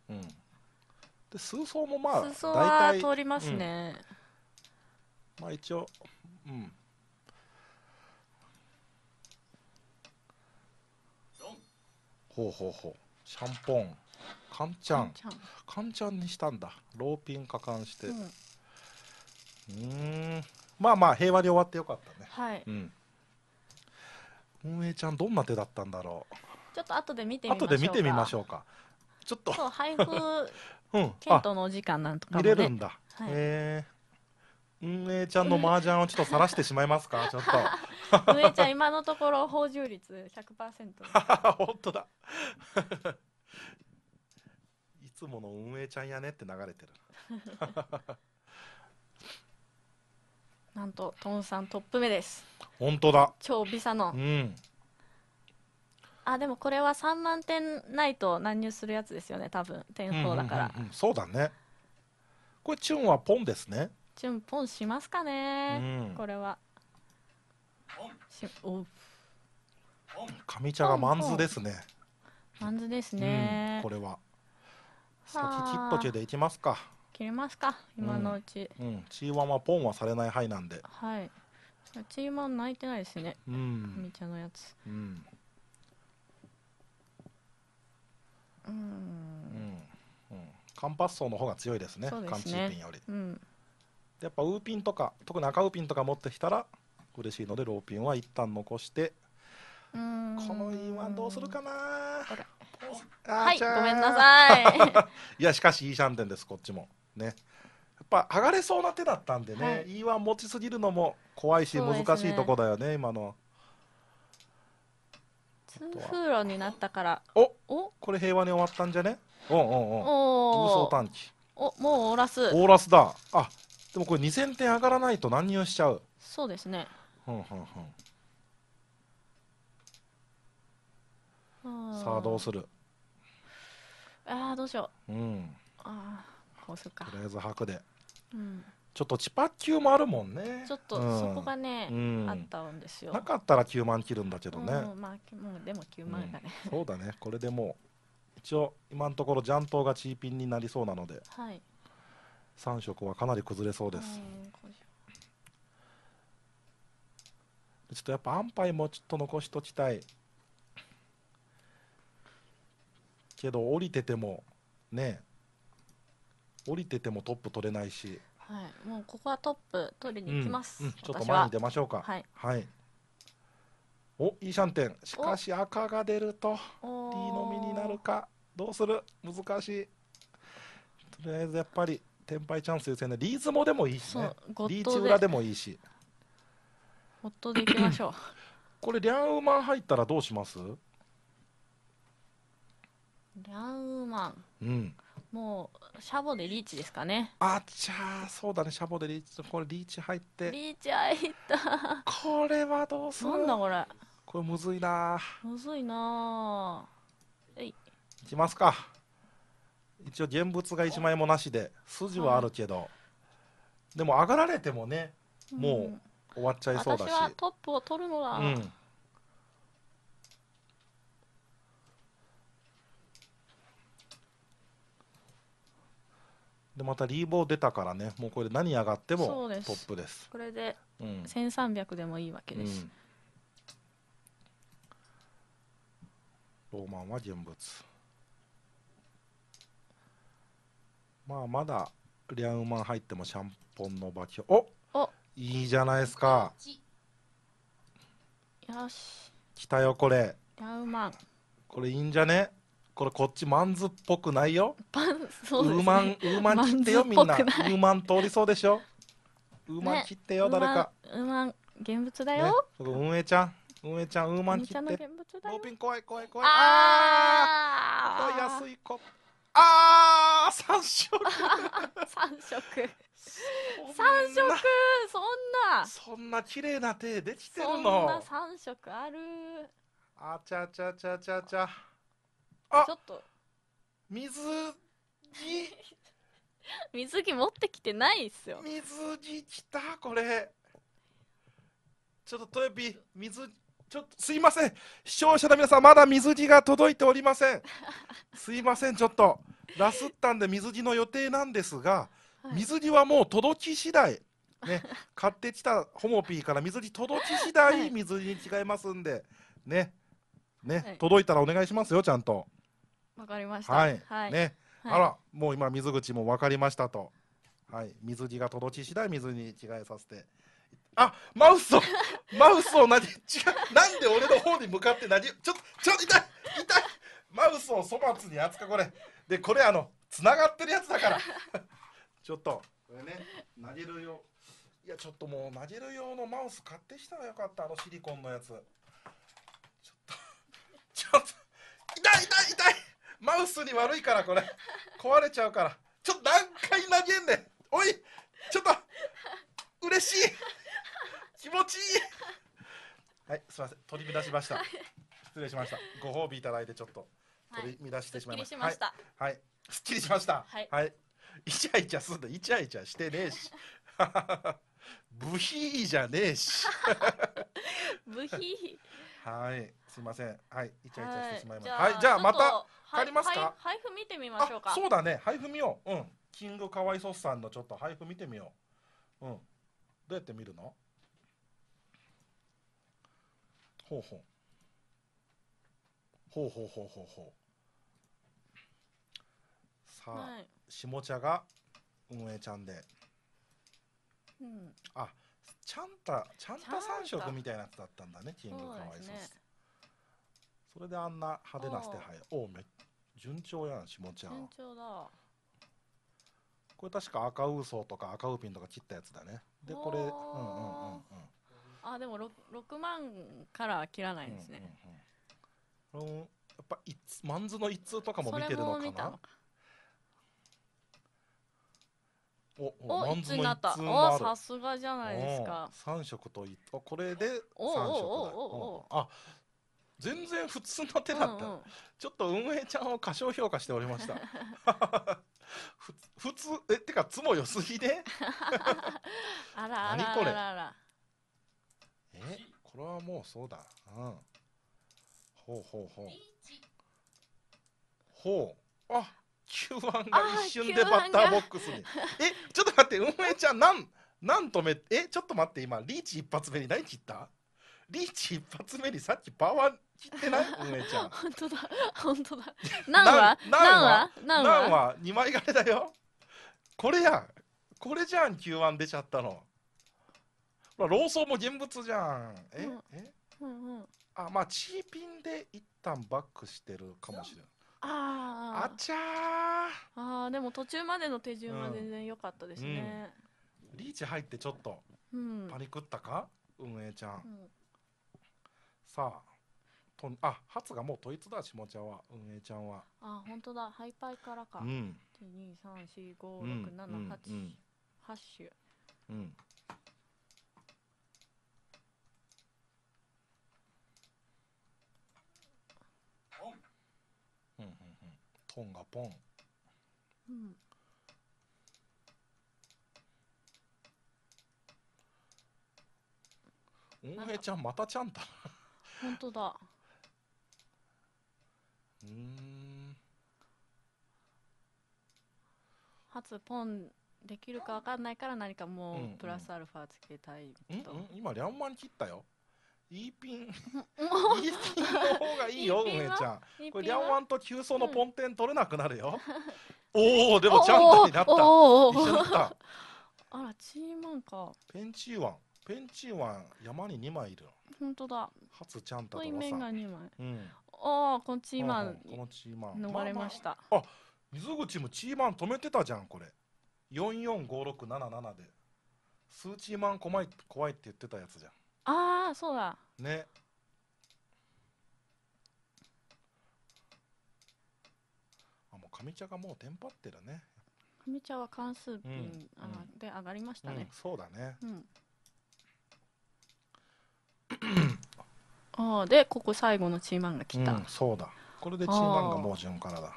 うんで数層もまあ数層は通りますね、まあ一応うんほうほうほうシャンポンカンちゃんカンちゃんにしたんだローピン加冠してうんまあまあ平和で終わってよかったねはい、うん運営ちゃんどんな手だったんだろうちょっと後で見てみましょうかで見てみましょうかちょっとそう配布 うん検あ討のお時間なんとかも見れるんだはいへえ運営ちゃんの麻雀をちょっと晒してしまいますか ちょっと上ちゃん今のところ報酬率100%あ 本当だいつもの運営ちゃんやねって流れてるなんとトムさんトップ目です本当だ超ビサの、うん、あでもこれは3万点ないと乱入するやつですよね多分点数だから、うんうんうんそうだねこれチュンはポンですねチュンポンしますかね、うん、これはしお上茶がマンズですねマンズですね、うん、これは先切っと中でいきますか切れますか今のうち、うん、チーワンはポンはされない範囲なんではいチーワン泣いてないですねうんみちゃのやつうんうんうん、カンパッソーの方が強いですねですねカンチーピンより、うん、やっぱウーピンとか特に赤ウーピンとか持ってきたら嬉しいのでローピンは一旦残してうんこの E1 どうするかなはいごめんなさい いやしかしいいシャンテンですこっちもねやっぱ剥がれそうな手だったんでね、はい、E1 持ちすぎるのも怖いし難しいとこだよね、ね、今のツーフーロになったからおおこれ平和に終わったんじゃねおんおんおん空想短期おもうオーラスオーラスだあでもこれ2000点上がらないと何をしちゃうそうですねふんふんふんさあどうするああどうしよううんああ放送かとりあえずくで、うん、ちょっとチパーもあるもんねちょっとそこがね、うん、あったんですよなかったら9万切るんだけどね、うん、まあもうでも9万だね、そうだねこれでもう一応今のところジャントがチーピンになりそうなので、はい、3色はかなり崩れそうです、ちょっとやっぱ安牌もちょっと残しときたいけど降りててもね降りててもトップ取れないし、はい、もうここはトップ取りに行きます、うんうん、ちょっと前に出ましょうかはい、はい、おいいシャンテンしかし赤が出ると D のみになるかどうする難しいとりあえずやっぱり天敗チャンス優先でリーズもでもいいしねリーチ裏でもいいしホットでいきましょう これリャンウーマン入ったらどうしますリャンウーマンうんもうシャボでリーチですかねあちゃーそうだねシャボでリーチこれリーチ入ってリーチ入ったこれはどうするなんだこれこれむずいなむずいなえいいきますか一応現物が1枚もなしで筋はあるけど、はい、でも上がられてもねもう終わっちゃいそうだし、私はトップを取るのは。うんでまたリーボー出たからねもうこれで何上がってもトップですこれで1300でもいいわけです、うん、ローマンは人物まあまだリアウマン入ってもシャンポンの馬キおおいいじゃないですかよし来たよこれリアウマンこれいいんじゃねこれこっちマンズっぽくないよ。パンそうでウーマンウーマン切ってよみんな。ウーマン通りそうでしょ。ウーマン切ってよ、誰か。ウーマンーマン現物だねよ。、運営ちゃん、運営ちゃんウーマン切って。物ロー。ピン怖い怖い怖い。あああー。あ安い子。ああ三色。三色。三色そんなそんな。綺麗な手できてそるんのな。三色あるあちゃちゃちゃちゃちゃ。あちょっと水着 水着持ってきてないっすよ水着来たこれちょっとトヨピ水ちょっとすいません視聴者の皆さんまだ水着が届いておりません すいませんちょっとラスったんで水着の予定なんですが、はい、水着はもう届き次第ね買ってきたホモピーから水着届き次第水着に違いますんでねね、はい、届いたらお願いしますよちゃんと。わかりました。はい。はい、ね、はい、あら、もう今水口もわかりましたと。はい、水着が届き次第水に着替えさせて。あ、マウスを マウスを何違うなんで俺の方に向かって何ちょっとちょっと痛い痛いマウスを粗末に扱うこれでこれあのつながってるやつだから ちょっとこれね投げるよいやちょっともう投げる用のマウス買ってきたらよかったあのシリコンのやつちょっとちょっと痛い痛い痛いマウスに悪いからこれ壊れちゃうからちょっと何回投げんねんおいちょっと嬉しい気持ちいいはいすいません取り乱しました失礼しましたご褒美いただいてちょっと取り乱してしまいました、はい、すっきりしました、はい、い、イチャイチャすんでイチャイチャしてねえし ブヒーじゃねえし ブヒーはいすみません。はい、イチャイチャしてしまいました。はい、じゃあまた借りますか。配布見てみましょうか。そうだね、配布見よう。うん、キングかわいそさんのちょっと配布見てみよう。うん、どうやって見るの？ほうほう。ほうほうほうほうほう。さあ、はい、下茶が運営ちゃんで。うん。あ。ちゃんたちゃんた三色みたいなやつだったんだねキングかわいそうっそれであんな派手な捨て牌おおめ順調やんしもちゃん順調だこれ確か赤ウーソーとか赤ウーピンとか切ったやつだねでこれうんうんうんうんあでも 6, 6万から切らないんですね、うんうんうん、やっぱ一マンズの一通とかも見てるのかなおおマンズの一通もあるさすがじゃないですか3色といあこれで3色おおおおおあ全然普通の手だった、うんうん、ちょっと運営ちゃんを過小評価しておりました 普通えってかつも良すぎで あらあらあらあらえこれはもうそうだうんほうほうほうほうあ Q1 が一瞬でバッターボックスにえちょっと待って運営ちゃんなんなん止めえちょっと待って今リーチ一発目に何言ったリーチ一発目にさっきパワー切ってないお ちゃん。本当だ、本当だ。何話何話何話何話 ?2 枚替えだよ。これやん。これじゃん、Q1 出ちゃったの。まあ、ローソンも現物じゃん。え、うん、え、うんうん、あ、まあ、チーピンで一旦バックしてるかもしれない。ああちゃーあーでも途中までの手順は全然良かったですね、うんうん、リーチ入ってちょっとパニクったか、うん、運営ちゃん、さあとあ初がもう統一だ下茶は運営ちゃんはあ本当だハイパイからか、二三123456788、うん種、うん、ンうんうんうんトンがポンうん運営ちゃんまたちゃんだ本当だうん初ポンできるか分かんないから何かもうプラスアルファつけたいと、うんうん、今両万ン切ったよいいピン、い いピンの方がいいよ、梅ちゃん。これ、リャンワンと急走のポンテン取れなくなるよ。うん、おお、でもちゃんとになった。おーおーたあら、チーマンか。ペンチーワン、ペンチーワン、山に2枚いる。本当だ。初ちゃんとさ。面が2枚。うん。ああこのチーマンこのチーマン逃れました、まあ、まあ、水口もチーマン止めてたじゃんこれ445677で数チーマン怖い怖いって言ってたやつじゃんああそうだねあもう上茶がもうテンパってるね上茶は関数ピン、うん、あで上がりましたね、うん、そうだねうんああでここ最後のチーマンが来た、うん、そうだこれでチーマンがもう順からだ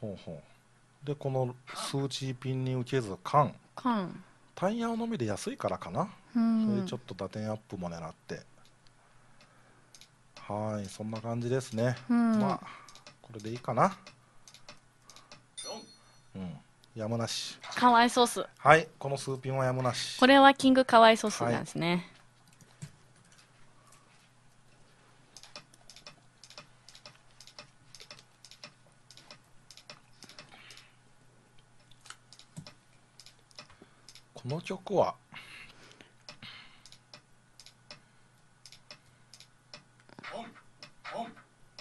ほうほうでこの数値ピンに受けず缶缶タイヤをのみで安いからかなそれちょっと打点アップも狙ってはいそんな感じですねまあこれでいいかなうん山梨かわいソースはいこのスーピンは山梨これはキングかわいソースなんですね、はい、この曲は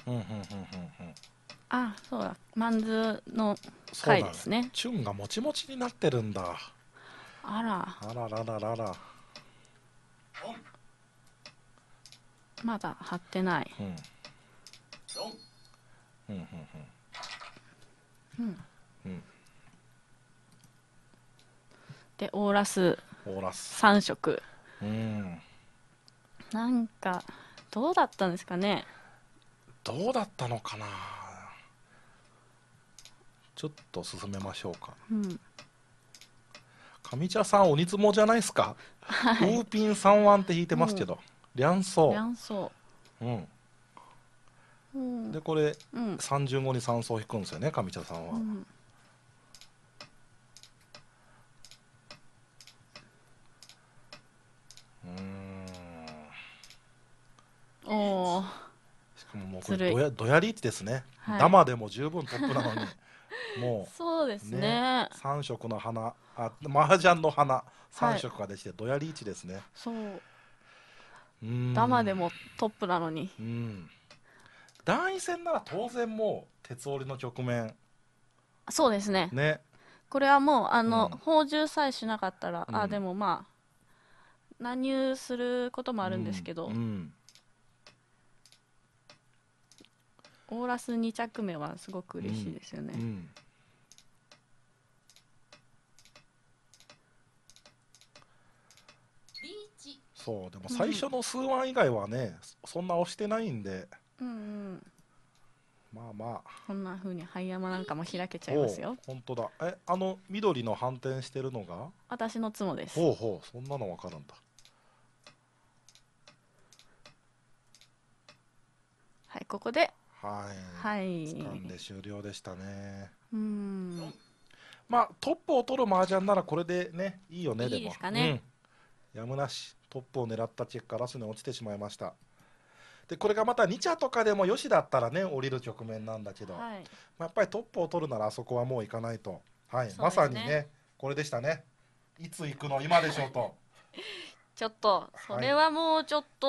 うんうんうんうんうんあそうだマンズのそうだねですねチュンがもちもちになってるんだあらあらららららまだ張ってないうんうんうんうんうんうんでオーラスオーラス3色うんなんかどうだったんですかねどうだったのかなちょっと進めましょうか。上茶さん鬼相撲じゃないですか、はい、ウーピン三腕って引いてますけど、りゃんそう。うんうん、でこれ、三ん、3に三層引くんですよね上茶さんは、うん、おおしかももうこれどやどやりですね、はい、生でも十分トップなのにもうそうですねね3色の花あ麻雀の花3色ができてどやりチですね、そうダマでもトップなのに、うん、団員戦なら当然もう鉄折りの局面そうですねねこれはもうあの、うん、さえしなかったら、うん、あでもまあ乱入することもあるんですけど、うんオーラス2着目はすごく嬉しいですよね。うんうんそうでも最初の数万以外はね、うん、そんな押してないんで、うんうん、まあまあこんなふうに灰山なんかも開けちゃいますよ本当だえあの緑の反転してるのが私の角ですほうほうそんなの分かるんだはいここではい、はい、掴んで終了でしたねうんまあトップを取る麻雀ならこれでねいいよねでもいいですかね、うん、やむなしトップを狙ったチェッカーラスに落ちてしまいましたでこれがまた2茶とかでもよしだったらね降りる局面なんだけど、はい、まあ、やっぱりトップを取るならあそこはもう行かないと、はい、ね、まさにねこれでしたねいつ行くの今でしょうと ちょっとそれはもうちょっと、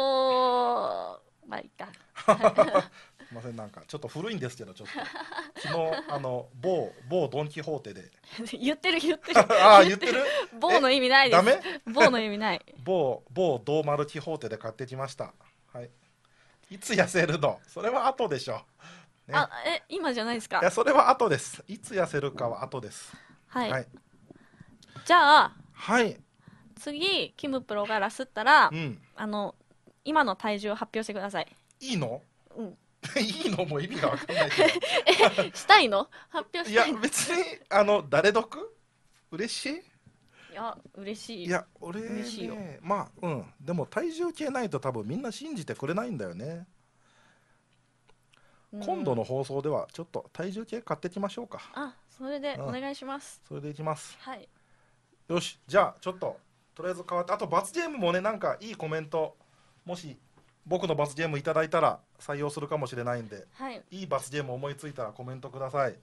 はい、まあいいか ませんなんかちょっと古いんですけどちょっと昨日あの某某ドン・キホーテで 言ってる言ってるああ言ってる 某の意味ないですダメ某の意味ない 某某ドーマル・キホーテで買ってきましたはいいつ痩せるのそれは後でしょ、ね、あえ今じゃないですかいやそれは後ですいつ痩せるかは後ですはい、はい、じゃあはい次キムプロがラスったら、うん、あの今の体重を発表してくださいいいのうん いいのもう意味がわかんないけど したいの発表いしやたい別にあの誰得嬉しいいや嬉しいいや俺ね嬉しいよまあうんでも体重計ないと多分みんな信じてくれないんだよね、うん今度の放送ではちょっと体重計買ってきましょうかあそれでお願いします、それでいきますはいよしじゃあちょっととりあえず変わってあと罰ゲームもねなんかいいコメントもし僕の罰ゲームいただいたら採用するかもしれないんで、はい、いい罰ゲーム思いついたらコメントください。